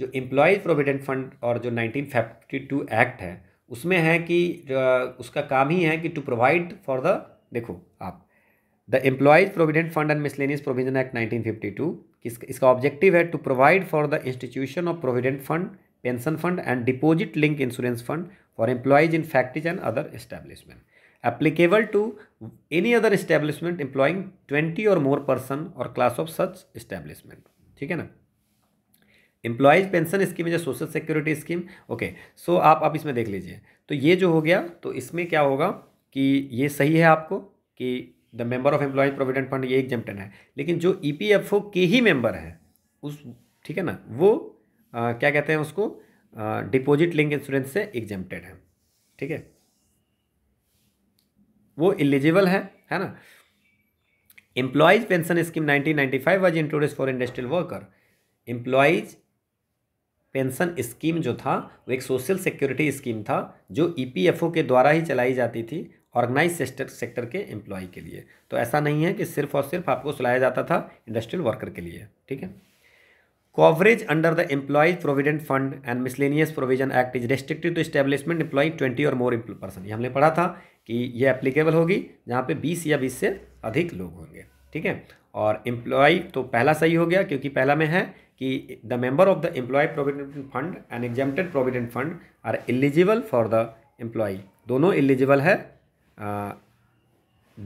जो employees provident fund और जो 1952 act है उसमें है कि उसका काम ही है कि टू प्रोवाइड फॉर द देखो आप the employees provident fund and miscellaneous provision act nineteen fifty किस इसका ऑब्जेक्टिव है to provide for the institution of provident fund pension fund and deposit link insurance fund for employees in factories and other establishment applicable to any other establishment employing twenty or more person or class of such establishment ठीक है ना employees pension scheme है जो social security scheme okay so आप आप इसमें देख लीजिए तो ये जो हो गया तो इसमें क्या होगा कि ये सही है आपको कि the member of employees provident fund ये एग्जाम्पन है लेकिन जो ई पी एफ ओ के ही मेंबर हैं उस ठीक है ना वो आ, क्या कहते हैं उसको डिपॉजिट लिंक इंश्योरेंस से एग्जेम्प्टेड है ठीक है वो एलिजिबल है है ना employees pension scheme 1995 was introduce for industrial worker employees pension scheme जो था वो एक सोशल सिक्योरिटी स्कीम था जो ईपीएफओ e के द्वारा ही चलाई जाती थी ऑर्गेनाइज सेक्टर सेक्टर के एम्प्लॉय के लिए तो ऐसा नहीं है कि सिर्फ और सिर्फ आपको चलाया जाता था इंडस्ट्रियल वर्कर के लिए ठीक है coverage under the employees provident fund and miscellaneous provision act is restricted to establishment employing twenty or more person ये हमने पढ़ा था कि ये एप्लीकेबल होगी जहाँ पे 20 या 20 से अधिक लोग होंगे ठीक है और एम्प्लॉय तो पहला सही हो गया क्योंकि पहला में है कि the member of the employee provident fund and exempted provident fund are eligible for the employee दोनों एलिजिबल है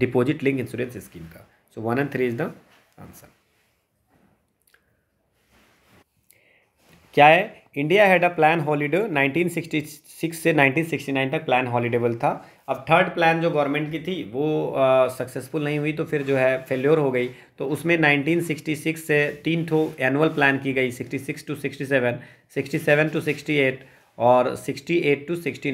डिपॉजिट लिंक इंश्योरेंस स्कीम का so one and three is the answer क्या है India had a plan holiday 1966 से 1969 तक plan हॉलीडेबल था अब third plan जो गवर्नमेंट की थी वो सक्सेसफुल नहीं हुई तो फिर जो है फेल्योर हो गई तो उसमें 1966 से तीन ठो एनुअल प्लान की गई 66 टू 67 67 टू 68 और 68 टू 69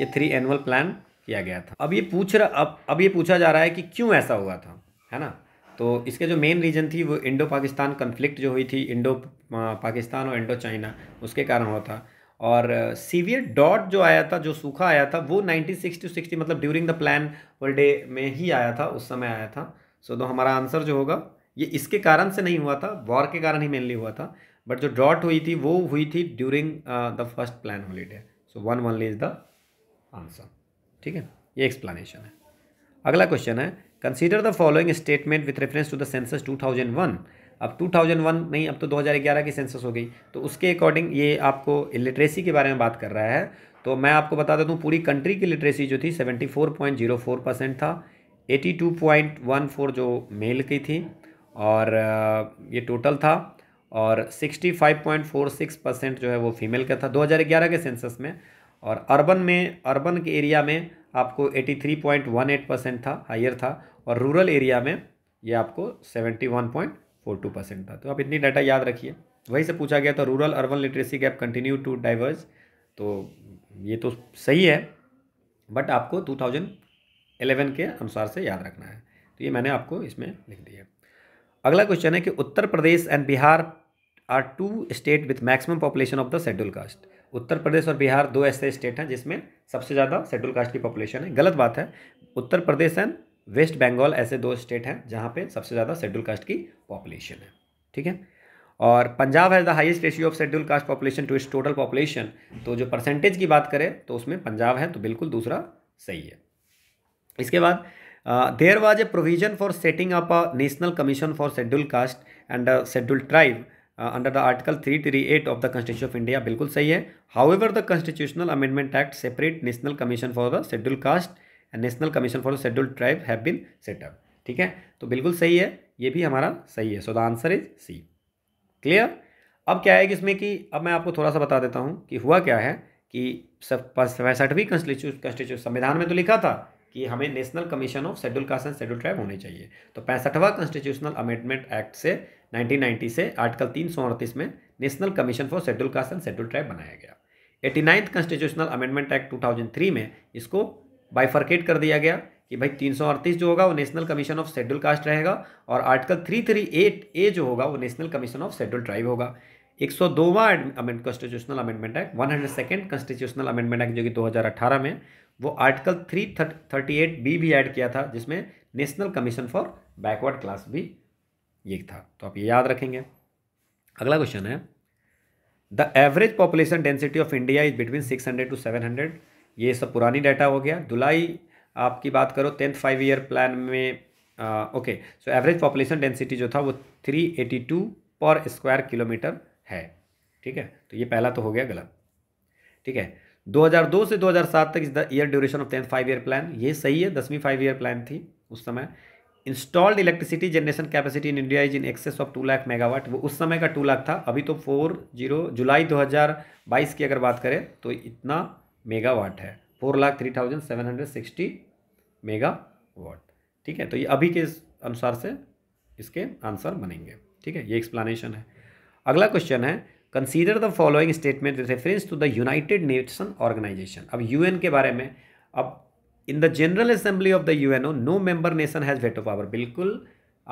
ये थ्री एनुअल प्लान किया गया था अब ये पूछ रहा अब अब ये पूछा जा रहा है कि क्यों ऐसा हुआ था है ना तो इसके जो मेन रीज़न थी वो इंडो पाकिस्तान कन्फ्लिक्ट जो हुई थी इंडो पाकिस्तान और इंडो चाइना उसके कारण हुआ था और सीवियर डॉट जो आया था जो सूखा आया था वो नाइनटीन सिक्सटी सिक्सटी मतलब ड्यूरिंग द प्लान डे में ही आया था उस समय आया था सो so, तो हमारा आंसर जो होगा ये इसके कारण से नहीं हुआ था वॉर के कारण ही मेनली हुआ था बट जो डॉट हुई थी वो हुई थी during the first plan holiday so one only is the answer ठीक है ये एक्सप्लेनेशन है अगला क्वेश्चन है consider the following statement with reference to the census 2001 अब 2001 नहीं अब तो 2011 की सेंसस हो गई तो उसके अकॉर्डिंग ये आपको लिटरेसी के बारे में बात कर रहा है तो मैं आपको बता देता हूँ पूरी कंट्री की लिटरेसी जो थी 74.04 परसेंट था 82.14 जो मेल की थी और ये टोटल था और 65.46 परसेंट जो है वो फीमेल का था 2011 के सेंसस में और अर्बन में अर्बन के एरिया में आपको 83.18 परसेंट था हायर था और रूरल एरिया में ये आपको seventy one point four two percent था तो आप इतनी डाटा याद रखिए वहीं से पूछा गया तो rural urban literacy gap continue to diverse तो ये तो सही है बट आपको टू थाउजेंड एलेवन के अनुसार से याद रखना है तो ये मैंने आपको इसमें लिख दिया अगला क्वेश्चन है कि Uttar Pradesh and Bihar are two state with maximum population of the schedule caste Uttar Pradesh और बिहार दो ऐसे स्टेट हैं जिसमें सबसे ज़्यादा शेड्यूल कास्ट की पॉपुलेशन है गलत बात है उत्तर प्रदेश एंड वेस्ट बंगाल ऐसे दो स्टेट हैं जहाँ पे सबसे ज़्यादा शेड्यूल कास्ट की पॉपुलेशन है ठीक है और Punjab has the highest ratio of schedule caste population to its total population तो जो परसेंटेज की बात करें तो उसमें पंजाब है तो बिल्कुल दूसरा सही है इसके बाद there was a provision for setting up a national commission for schedule caste and schedule tribe under the article three three eight of the constitution of India बिल्कुल सही है however the constitutional amendment act separate national commission for the schedule caste national commission for scheduled tribe have been set up ठीक है तो बिल्कुल सही है ये भी हमारा सही है so the answer is C clear अब क्या है कि इसमें कि अब मैं आपको थोड़ा सा बता देता हूँ कि हुआ क्या है कि सब पैंसठवीं कॉन्स्टिट्यूशन संविधान में तो लिखा था कि हमें national commission of schedule caste and schedule tribe होने चाहिए तो पैंसठवा कॉन्स्टिट्यूशनल अमेंडमेंट एक्ट से 1990 से आर्टिकल तीन सौ अड़तीस में national commission for schedule caste and schedule tribe बनाया गया eighty ninth constitutional amendment act 2003 में इसको बाइफर्केट कर दिया गया कि भाई तीन जो होगा वो national commission of schedule caste रहेगा और article three three eight A जो होगा वो national commission of schedule tribe होगा एक सौ दोवा amend constitutional amendment act one hundred second constitutional amendment act जो कि 2018 में वो article three thirty eight B भी ऐड किया था जिसमें national commission for backward class भी एक था तो आप ये याद रखेंगे अगला क्वेश्चन है the average population density of India is between six hundred to seven hundred ये सब पुरानी डाटा हो गया जुलाई आपकी बात करो टेंथ फाइव ईयर प्लान में okay so average population density जो था वो three eighty two per square kilometre है ठीक है तो ये पहला तो हो गया गलत ठीक है 2002 से 2007 तक is the year duration of tenth five year plan ये सही है दसवीं फाइव ईयर प्लान थी उस समय installed electricity generation capacity in India is in excess of two lakh megawatt वो उस समय का टू लाख था अभी तो फोर जीरो जुलाई 2022 की अगर बात करें तो इतना मेगावाट है four lakh three thousand seven hundred sixty megawatt ठीक है तो ये अभी के अनुसार से इसके आंसर बनेंगे ठीक है ये एक्सप्लानशन है अगला क्वेश्चन है consider the following statement reference to the united nation organisation अब यूएन के बारे में अब in the general assembly of the UNO no member nation has veto power बिल्कुल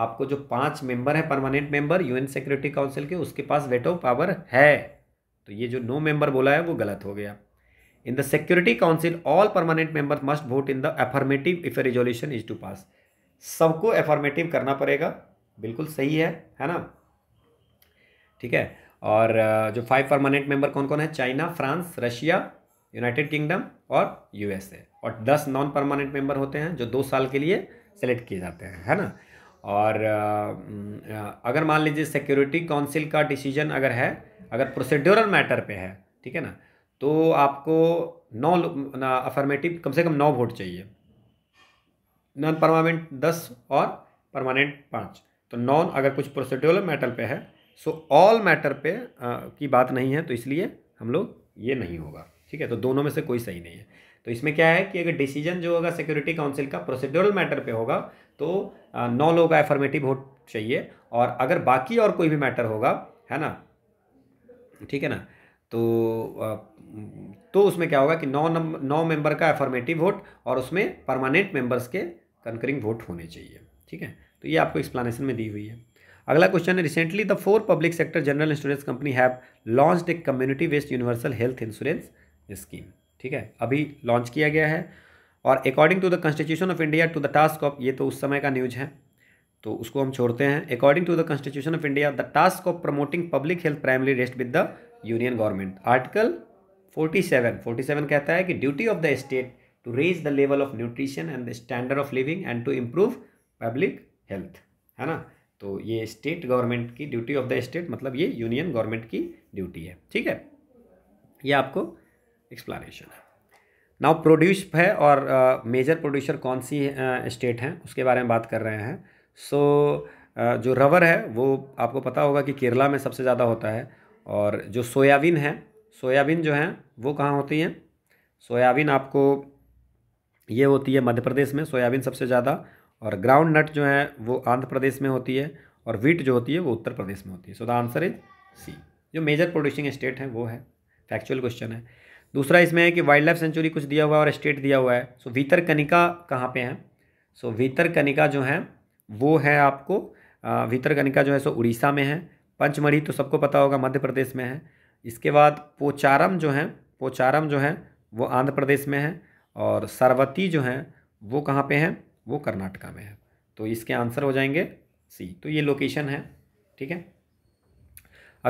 आपको जो पांच मेंबर हैं permanent member UN security council के उसके पास वेटो पावर है तो ये जो नो मेंबर बोला है वो गलत हो गया in the security council all permanent members must vote in the affirmative if a resolution is to pass सबको एफर्मेटिव करना पड़ेगा बिल्कुल सही है है ना ठीक है और जो फाइव परमानेंट मेंबर कौन कौन है China France Russia United Kingdom और यूएसए और दस नॉन परमानेंट मेंबर होते हैं जो दो साल के लिए सेलेक्ट किए जाते हैं है ना और अगर मान लीजिए सिक्योरिटी काउंसिल का डिसीजन अगर है अगर प्रोसीड्योरल मैटर पे है ठीक है ना तो आपको नौ अफर्मेटिव कम से कम नौ वोट चाहिए नॉन परमानेंट दस और परमानेंट पाँच तो नॉन अगर कुछ प्रोसीड्यूरल मैटर पे है सो ऑल मैटर पे आ, की बात नहीं है तो इसलिए हम लोग ये नहीं होगा ठीक है तो दोनों में से कोई सही नहीं है तो इसमें क्या है कि अगर डिसीजन जो होगा सिक्योरिटी काउंसिल का प्रोसीड्यूरल मैटर पे होगा तो नौ लोग का एफर्मेटिव वोट चाहिए और अगर बाकी और कोई भी मैटर होगा है ना ठीक है ना तो तो उसमें क्या होगा कि नौ नंबर नौ मेंबर का अफर्मेटिव वोट और उसमें परमानेंट मेंबर्स के कंकरिंग वोट होने चाहिए ठीक है तो ये आपको एक्सप्लेनेशन में दी हुई है अगला क्वेश्चन है recently the four public sector general insurance company have launch a community based universal health insurance scheme ठीक है अभी लॉन्च किया गया है और according to the constitution of India to the task of ये तो उस समय का न्यूज है तो उसको हम छोड़ते हैं according to the constitution of India the task of promoting public health primary rest with the union government article 47 47 कहता है कि duty of the state to raise the level of nutrition and the standard of living and to improve public health है ना तो ये state government की duty of the state मतलब ये यूनियन गवर्नमेंट की ड्यूटी है ठीक है ये आपको एक्सप्लानेशन है नाउ प्रोड्यूस है और मेजर uh, प्रोड्यूसर कौन सी स्टेट uh, हैं उसके बारे में बात कर रहे हैं सो so, uh, जो रबर है वो आपको पता होगा कि केरला में सबसे ज़्यादा होता है और जो सोयाबीन है सोयाबीन जो है वो कहाँ होती है सोयाबीन आपको ये होती है मध्य प्रदेश में सोयाबीन सबसे ज़्यादा और ग्राउंड नट जो है वो आंध्र प्रदेश में होती है और वीट जो होती है वो उत्तर प्रदेश में होती है so the answer is C जो मेजर प्रोड्यूसिंग स्टेट है वो है फैक्चुअल क्वेश्चन है दूसरा इसमें है कि वाइल्ड लाइफ सेंचुरी कुछ दिया हुआ है और स्टेट दिया हुआ है सो भीतर कनिका कहाँ पे है सो भीतर कनिका जो है वो है आपको भीतर कनिका जो है सो उड़ीसा में है पंचमढ़ी तो सबको पता होगा मध्य प्रदेश में है इसके बाद पोचारम जो हैं पोचारम जो हैं वो आंध्र प्रदेश में है और सरवती जो हैं वो कहाँ पे हैं वो कर्नाटका में है तो इसके आंसर हो जाएंगे सी तो ये लोकेशन है ठीक है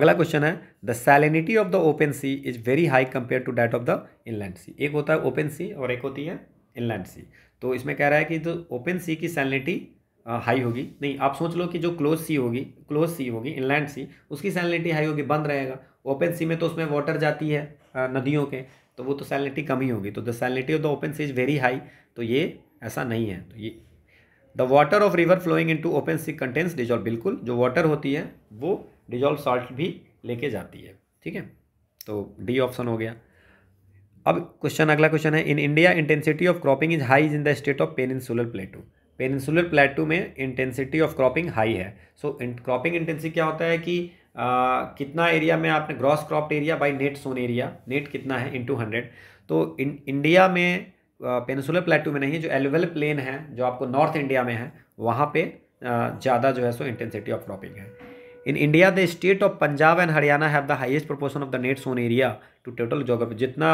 अगला क्वेश्चन है the salinity of the open sea is very high compare to that of the inland sea एक होता है ओपन सी और एक होती है इनलैंड सी तो इसमें कह रहा है कि जो ओपन सी की सैलिनिटी हाई होगी नहीं आप सोच लो कि जो क्लोज सी होगी क्लोज सी होगी इनलैंड सी उसकी सैलिनिटी हाई होगी बंद रहेगा ओपन सी में तो उसमें वाटर जाती है नदियों के तो वो तो सैलिनिटी कम ही होगी तो the salinity of the open sea is very high तो ये ऐसा नहीं है तो ये the water of river flowing into open sea contains dissolve बिल्कुल जो वाटर होती है वो डिजॉल्व सॉल्ट भी लेके जाती है ठीक है तो डी ऑप्शन हो गया अब क्वेश्चन अगला क्वेश्चन है in India intensity of cropping is high is in the state of peninsular plateau peninsular plateau में इंटेंसिटी ऑफ क्रॉपिंग हाई है सो क्रॉपिंग इंटेंसिटी क्या होता है कि uh, कितना एरिया में आपने gross crop area by net sown area net कितना है इन टू हंड्रेड तो इन, इंडिया में पेनिसुलर प्लेटू में नहीं जो एलिवल प्लेन है जो आपको नॉर्थ इंडिया में है वहाँ पे ज़्यादा जो है सो इंटेंसिटी ऑफ क्रॉपिंग है in India the state of Punjab and Haryana have the highest proportion of the net sown area to total geography जितना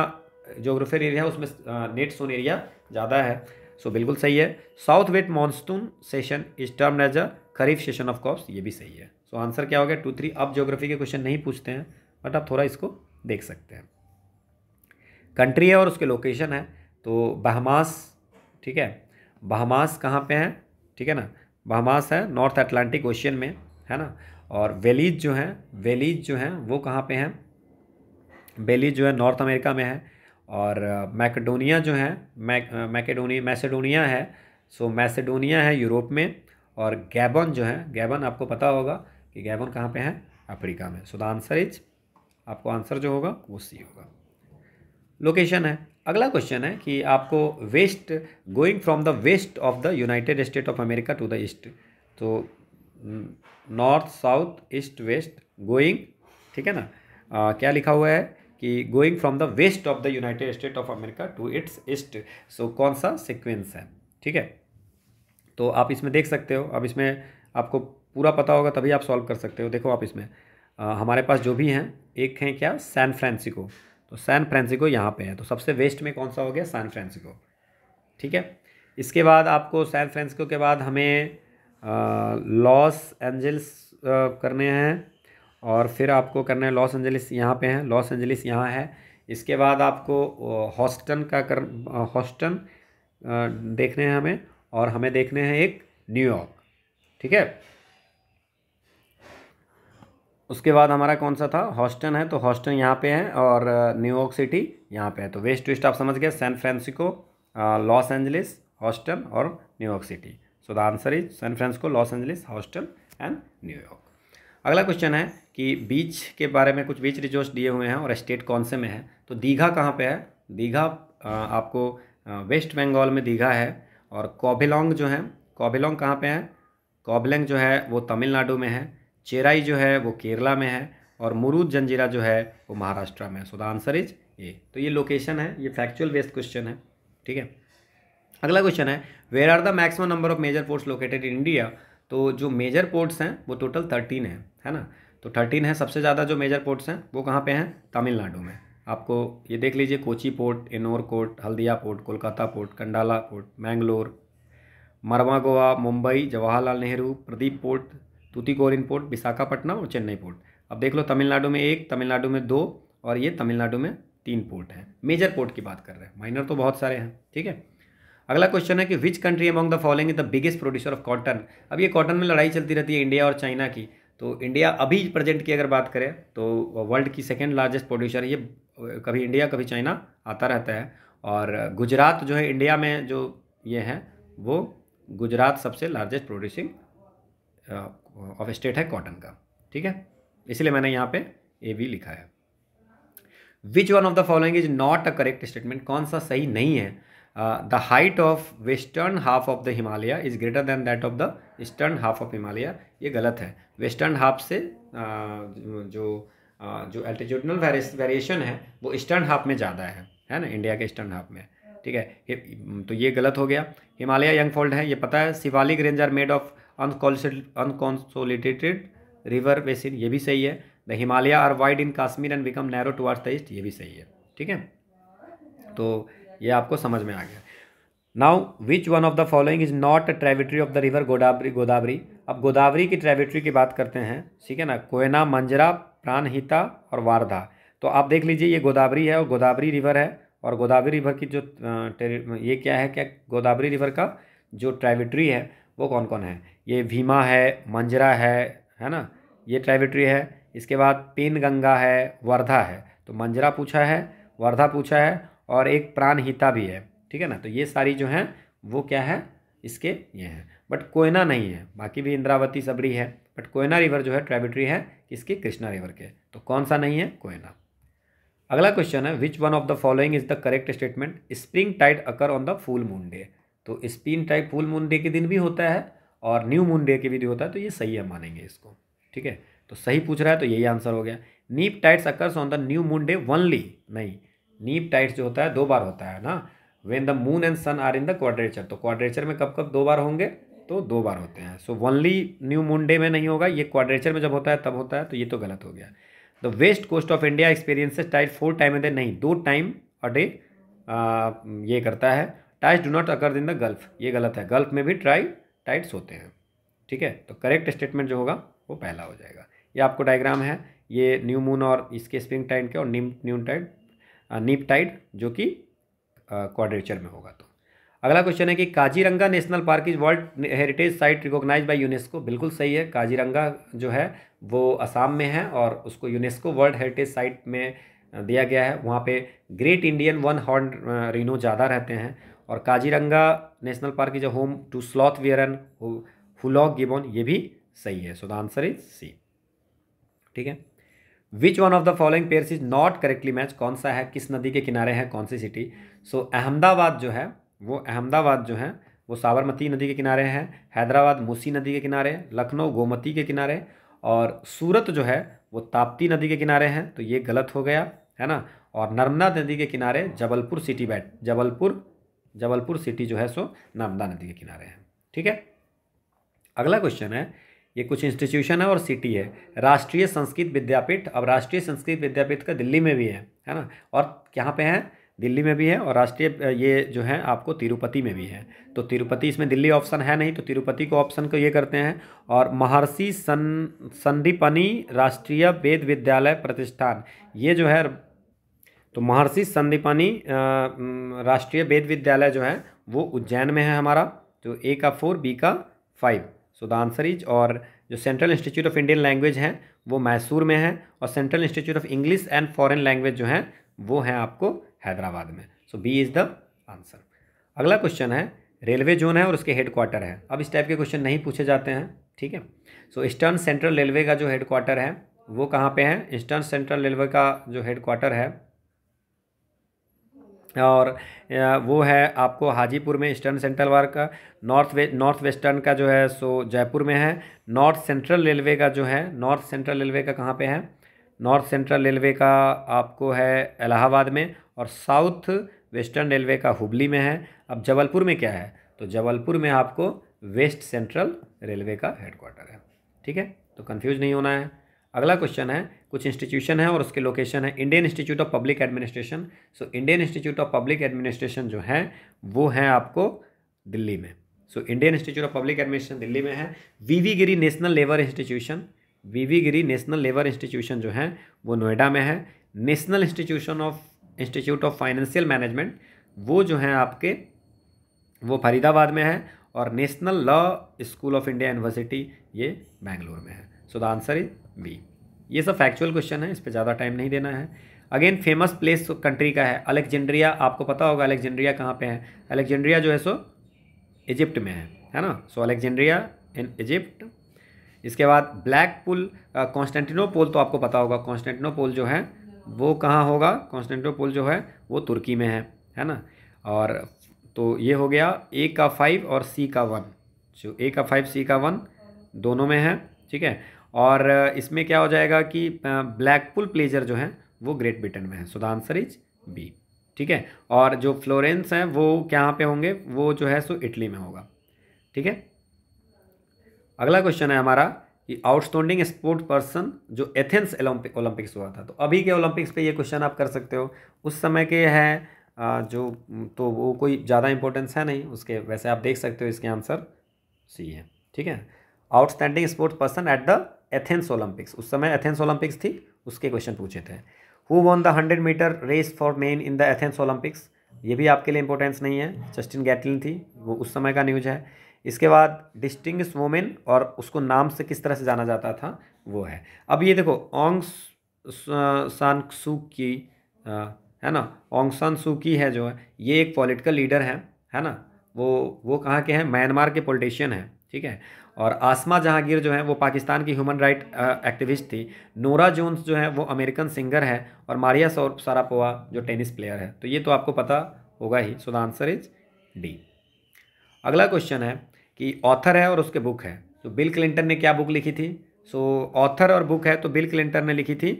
जोग्राफी एरिया है उसमें नेट सोन एरिया ज़्यादा है सो बिल्कुल सही है south west monsoon session is term as a kharif session of crops ये भी सही है सो so, आंसर क्या हो गया टू थ्री अब ज्योग्राफी के क्वेश्चन नहीं पूछते हैं बट आप थोड़ा इसको देख सकते हैं कंट्री है और उसके लोकेशन है तो बहमास ठीक है बहमास कहाँ पे है ठीक है ना बहमास है नॉर्थ अटलांटिक ओशियन में है ना और वेलीज जो हैं वेलीज जो हैं वो कहाँ पे हैं बेलीज जो है नॉर्थ अमेरिका में है और मैकेडोनिया जो है मैक मैकेडोनिया मैसेडोनिया है सो मैसेडोनिया है यूरोप में और गैबन जो है गैबन आपको पता होगा कि गैबन कहाँ पे है अफ्रीका में सो द आंसर इज आपको आंसर जो होगा वो सी होगा लोकेशन है अगला क्वेश्चन है कि आपको west going from the west of the United State of America to the east तो north south east west going ठीक है ना आ, क्या लिखा हुआ है कि going from the west of the United State of America to its east so कौन सा सिक्वेंस है ठीक है तो आप इसमें देख सकते हो अब इसमें आपको पूरा पता होगा तभी आप सॉल्व कर सकते हो देखो आप इसमें आ, हमारे पास जो भी हैं एक हैं क्या सैन फ्रांसिको तो सैन फ्रांसिको यहाँ पे है तो सबसे वेस्ट में कौन सा हो गया सैन फ्रांसिको ठीक है इसके बाद आपको सैन फ्रांसिको के बाद हमें लॉस एंजल्स करने हैं और फिर आपको करना है लॉस एंजलिस यहाँ पे है लॉस एंजलिस यहाँ है इसके बाद आपको हॉस्टन का कर हॉस्टन देखने हैं हमें और हमें देखने हैं एक न्यूयॉर्क ठीक है उसके बाद हमारा कौन सा था हॉस्टन है तो हॉस्टन यहाँ पे है और न्यूयॉर्क सिटी यहाँ पे है तो वेस्ट वेस्ट आप समझ गए San Francisco Los Angeles Houston और New York city so the answer is San Francisco Los Angeles Houston and New York अगला क्वेश्चन है कि बीच के बारे में कुछ बीच रिजोर्स दिए हुए हैं और स्टेट कौन से में है तो दीघा कहाँ पे है दीघा आपको वेस्ट बंगाल में दीघा है और कोबिलोंग जो है कोबिलोंग कहाँ पे है कोबलेंग जो है वो तमिलनाडु में है चेराई जो है वो केरला में है और मुरूद जंजीरा जो है वो महाराष्ट्र में है so the answer is A तो ये लोकेशन है ये फैक्चुअल बेस्ड क्वेश्चन है ठीक है अगला क्वेश्चन है where are the maximum number of major ports located in India तो जो मेजर पोर्ट्स हैं वो टोटल थर्टीन है है ना तो थर्टीन है सबसे ज़्यादा जो मेजर पोर्ट्स हैं वो कहाँ पे हैं तमिलनाडु में आपको ये देख लीजिए Kochi port Ennore port Haldia port Kolkata port Kandla port Mangalore मरवा गोवा मुंबई जवाहरलाल नेहरू प्रदीप पोर्ट तूतीकोरिन पोर्ट विशाखापट्टनम और चेन्नई पोर्ट अब देख लो तमिलनाडु में एक तमिलनाडु में दो और ये तमिलनाडु में तीन पोर्ट हैं मेजर पोर्ट की बात कर रहे हैं माइनर तो बहुत सारे हैं ठीक है अगला क्वेश्चन है कि which country among the following is the biggest producer of cotton अब ये कॉटन में लड़ाई चलती रहती है इंडिया और चाइना की तो इंडिया अभी प्रेजेंट की अगर बात करें तो वर्ल्ड की सेकेंड लार्जेस्ट प्रोड्यूसर ये कभी इंडिया कभी चाइना आता रहता है और गुजरात जो है इंडिया में जो ये हैं वो गुजरात सबसे लार्जेस्ट प्रोड्यूसिंग ऑफ स्टेट है कॉटन का ठीक है इसलिए मैंने यहाँ पे ए भी लिखा है which one of the following is not a correct statement कौन सा सही नहीं है the height of western half of the Himalaya is greater than that of the eastern half of Himalaya ये गलत है वेस्टर्न हाफ से जो जो एल्टीट्यूडनल वेरिएशन है वो ईस्टर्न हाफ में ज़्यादा है है ना इंडिया के ईस्टर्न हाफ में ठीक है तो ये गलत हो गया हिमालय यंग फोल्ड है ये पता है Shivalik range are made of unconsolidated river basin ये भी सही है the Himalaya are wide in Kashmir and become narrow towards the east ये भी सही है ठीक है तो ये आपको समझ में आ गया now which one of the following is not a tributary of the river Godavari Godavari अब गोदावरी की ट्रेविट्री की बात करते हैं ठीक है ना कोयना मंजरा प्राणहिता और वारधा तो आप देख लीजिए ये गोदावरी है और गोदावरी रिवर है और गोदावरी रिवर की जो ये क्या है क्या गोदावरी रिवर का जो ट्राइविट्री है वो कौन कौन है ये भीमा है मंजरा है है ना ये ट्राइविट्री है इसके बाद पेन गंगा है वर्धा है तो मंजरा पूछा है वर्धा पूछा है और एक प्राणहिता भी है ठीक है ना तो ये सारी जो हैं वो क्या है इसके ये हैं बट कोयना नहीं है बाकी भी इंद्रावती सबरी है बट कोयना रिवर जो है ट्रेबिट्री है इसकी कृष्णा रिवर के तो कौन सा नहीं है कोयना अगला क्वेश्चन है which one of the following is the correct statement spring tide occur on the full moon day तो spring tide full moon day के दिन भी होता है और न्यू मून डे के भी होता है तो ये सही है मानेंगे इसको ठीक है तो सही पूछ रहा है तो यही आंसर हो गया neap tides occurs on the new moon day only नहीं नीप टाइट्स जो होता है दो बार होता है ना when the moon and sun are in the quadrature तो क्वाड्रेचर में कब कब दो बार होंगे तो दो बार होते हैं so only new moon day में नहीं होगा ये क्वाड्रेचर में जब होता है तब होता है तो ये तो गलत हो गया the west coast of India experiences tide four time a day नहीं दो टाइम अ डे ये करता है tides do not occur in the gulf ये गलत है गल्फ में भी ट्राई टाइट्स होते हैं ठीक है तो करेक्ट स्टेटमेंट जो होगा वो पहला हो जाएगा ये आपको डायग्राम है ये न्यू मून और इसके स्प्रिंग टाइड के और निम न्यू टाइड नीप टाइड जो कि क्वाड्रेचर में होगा तो अगला क्वेश्चन है कि Kaziranga national park is world heritage site recognize by UNESCO बिल्कुल सही है काजीरंगा जो है वो असम में है और उसको यूनेस्को वर्ल्ड हेरिटेज साइट में दिया गया है वहाँ पे great Indian one horn rhino ज़्यादा रहते हैं और Kaziranga national park is a home to sloth वियरन हुलॉक गिबोन ये भी सही है so the answer is C ठीक है which one of the following pairs is not correctly match कौन सा है किस नदी के किनारे हैं कौन सी सिटी सो so, अहमदाबाद जो है वो अहमदाबाद जो है वो साबरमती नदी के किनारे है हैदराबाद मूसी नदी के किनारे लखनऊ गोमती के किनारे और सूरत जो है वो ताप्ती नदी के किनारे हैं तो ये गलत हो गया है ना और नर्मदा नदी के किनारे जबलपुर सिटी बैठ जबलपुर जबलपुर सिटी जो है सो नर्मदा नदी के किनारे हैं ठीक है अगला क्वेश्चन है ये कुछ इंस्टीट्यूशन है और सिटी है राष्ट्रीय संस्कृत विद्यापीठ अब राष्ट्रीय संस्कृत विद्यापीठ का दिल्ली में भी है है ना और यहाँ पे है दिल्ली में भी है और राष्ट्रीय ये जो है आपको तिरुपति में भी है तो तिरुपति इसमें दिल्ली ऑप्शन है नहीं तो तिरुपति को ऑप्शन को ये करते हैं और महर्षि सन संदीपनी राष्ट्रीय वेद विद्यालय प्रतिष्ठान ये जो है तो महर्षि संदीपनी राष्ट्रीय वेद विद्यालय जो है वो उज्जैन में है हमारा तो ए का फोर बी का five so the answer is और जो central institute of Indian language है वो मैसूर में है और central institute of English and foreign language जो है वो हैं आपको हैदराबाद में so B is the answer अगला क्वेश्चन है रेलवे जोन है और उसके हेडक्वार्टर है अब इस टाइप के क्वेश्चन नहीं पूछे जाते हैं ठीक है सो ईस्टर्न सेंट्रल रेलवे का जो हेडक्वार्टर है वो कहाँ पे है ईस्टर्न सेंट्रल रेलवे का जो हेडक्वार्टर है और वो है आपको हाजीपुर में ईस्टर्न सेंट्रल वार का नॉर्थ वे नॉर्थ वेस्टर्न का जो है सो जयपुर में है नॉर्थ सेंट्रल रेलवे का जो है नॉर्थ सेंट्रल रेलवे का कहाँ पे है नॉर्थ सेंट्रल रेलवे का आपको है इलाहाबाद में और साउथ वेस्टर्न रेलवे का हुबली में है अब जबलपुर में क्या है तो जबलपुर में आपको वेस्ट सेंट्रल रेलवे का हेडक्वार्टर है ठीक है तो कन्फ्यूज नहीं होना है अगला क्वेश्चन है कुछ इंस्टीट्यूशन है और उसके लोकेशन है Indian institute of public administration so Indian institute of public administration जो है वो है आपको दिल्ली में so Indian institute of public administration Delhi में है VV Giri national labour institution VV Giri national labour institution जो है वो नोएडा में है national institution of institute of financial management वो जो हैं आपके वो फरीदाबाद में है और national law school of India university ये बैंगलोर में है so the answer is B ये सब फैक्चुअल क्वेश्चन है इस पर ज़्यादा टाइम नहीं देना है अगेन फेमस प्लेस कंट्री का है अलेक्जेंड्रिया आपको पता होगा अलेक्जेंड्रिया कहाँ पे है अलेक्जेंड्रिया जो है सो इजिप्ट में है है ना सो अलेक्जेंड्रिया इन इजिप्ट इसके बाद ब्लैक पुल कॉन्स्टेंटिनोपोल तो आपको पता होगा कॉन्स्टेंटिनोपोल जो है वो कहाँ होगा कॉन्स्टेंटोपोल जो है वो तुर्की में है है ना और तो ये हो गया ए का फाइव और सी का वन जो ए का फाइव सी का वन दोनों में है ठीक है और इसमें क्या हो जाएगा कि ब्लैकपुल प्लेजर जो है वो ग्रेट ब्रिटेन में है सुदान सरिज बी ठीक है और जो फ्लोरेंस है वो कहाँ पे होंगे वो जो है सो इटली में होगा ठीक है अगला क्वेश्चन है हमारा कि आउटस्टैंडिंग स्पोर्ट पर्सन जो एथेंस ओलंपिक्स हुआ था तो अभी के ओलंपिक्स पे ये क्वेश्चन आप कर सकते हो उस समय के हैं जो तो वो कोई ज़्यादा इंपॉर्टेंस है नहीं उसके वैसे आप देख सकते हो इसके आंसर सी है ठीक है outstanding sport person at the Athens Olympics उस समय एथेंस ओलंपिक्स थी उसके क्वेश्चन पूछे थे who won the hundred metre race for men in the Athens Olympics ये भी आपके लिए इंपॉर्टेंस नहीं है जस्टिन गैटलिन थी वो उस समय का न्यूज है इसके बाद डिस्टिंग वोमेन और उसको नाम से किस तरह से जाना जाता था वो है अब ये देखो ओंग सान सू की है ना ओंग सान सू की है जो है ये एक पॉलिटिकल लीडर है है ना वो वो कहाँ के हैं म्यांमार के पॉलिटिशियन हैं ठीक है और आसमा जहांगीर जो है वो पाकिस्तान की ह्यूमन राइट एक्टिविस्ट थी नोरा जोन्स जो है वो अमेरिकन सिंगर है और मारिया सारापोवा जो टेनिस प्लेयर है तो ये तो आपको पता होगा ही so the answer is D अगला क्वेश्चन है कि ऑथर है और उसके बुक है तो बिल क्लिंटन ने क्या बुक लिखी थी सो ऑथर और बुक है तो बिल क्लिंटन ने लिखी थी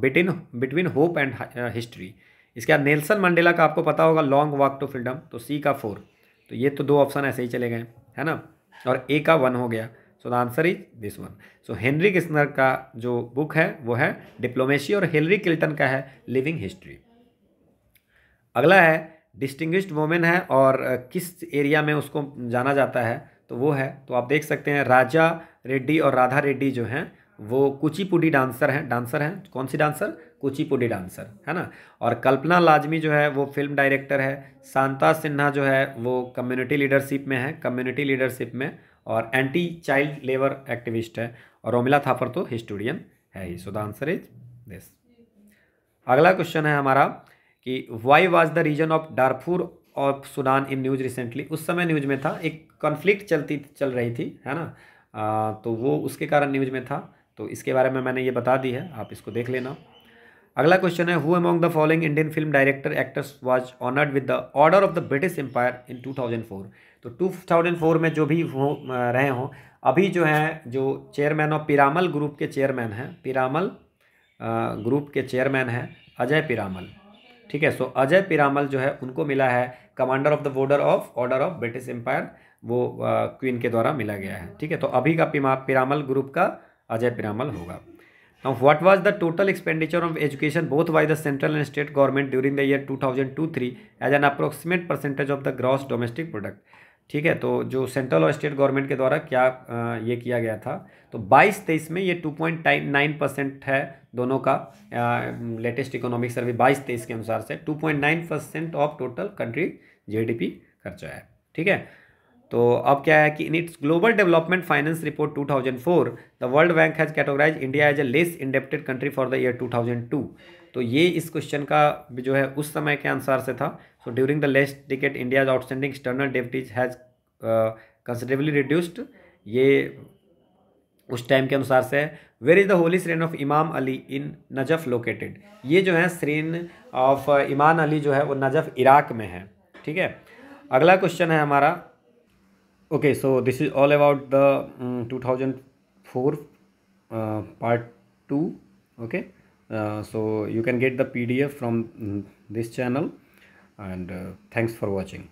between between hope and history इसके बाद नेल्सन मंडेला का आपको पता होगा लॉन्ग वॉक टू फ्रीडम तो सी का फोर तो ये तो दो ऑप्शन ऐसे ही चले गए है ना और ए का वन हो गया so the answer is this one so Henry Kissinger का जो बुक है वो है डिप्लोमेसी और हेनरी क्लिंटन का है लिविंग हिस्ट्री अगला है डिस्टिंग्विश्ड वोमेन है और किस एरिया में उसको जाना जाता है तो वो है तो आप देख सकते हैं राजा रेड्डी और राधा रेड्डी जो हैं वो कुचिपुडी डांसर हैं डांसर हैं कौन सी डांसर कुचिपुडी डांसर है ना और कल्पना लाजमी जो है वो फिल्म डायरेक्टर है शांता सिन्हा जो है वो कम्युनिटी लीडरशिप में है कम्युनिटी लीडरशिप में और एंटी चाइल्ड लेबर एक्टिविस्ट है और रोमिला थापर तो हिस्टोरियन है ही so the answer is this अगला क्वेश्चन है हमारा कि why was the reason of Darfur of Sudan in news recently उस समय न्यूज़ में था एक कॉन्फ्लिक्ट चलती चल रही थी है ना आ, तो वो उसके कारण न्यूज़ में था तो इसके बारे में मैंने ये बता दी है आप इसको देख लेना अगला क्वेश्चन है who among the following Indian film director actors was honoured with the order of the British Empire in two तो टू में जो भी हो रहे हों अभी जो हैं जो चेयरमैन ऑफ पिरामल ग्रुप के चेयरमैन हैं पिरामल ग्रुप के चेयरमैन हैं अजय पिरामल ठीक है सो अजय पिरामल जो है उनको मिला है commander of the border of order of British Empire वो क्वीन के द्वारा मिला गया है ठीक है तो अभी का पिमा पिरामल ग्रुप का अजय पिरामल होगा now what was the total expenditure of education both by the central and state government during the year two thousand two three as an approximate percentage of the gross domestic product ठीक है तो जो central और state government के द्वारा क्या आ, ये किया गया था तो 22 तेईस में ये 2.9 परसेंट है दोनों का लेटेस्ट इकोनॉमिक सर्वे 22 तेईस के अनुसार से 2.9 percent of total country GDP खर्चा है ठीक है तो अब क्या है कि in its global development finance report 2004 the world bank has categorize India as a less indebted country for the year two तो ये इस क्वेश्चन का जो है उस समय के अनुसार से था So during the last decade, India's outstanding external debt has considerably uh, reduced ये उस टाइम के अनुसार से है where is the holy shrine of Imam Ali in Najaf located ये जो है श्रेन ऑफ इमान अली जो है वो नजफ इराक में है ठीक है अगला क्वेश्चन है हमारा okay so this is all about the two thousand four part two okay so you can get the P D F from this channel and uh, thanks for watching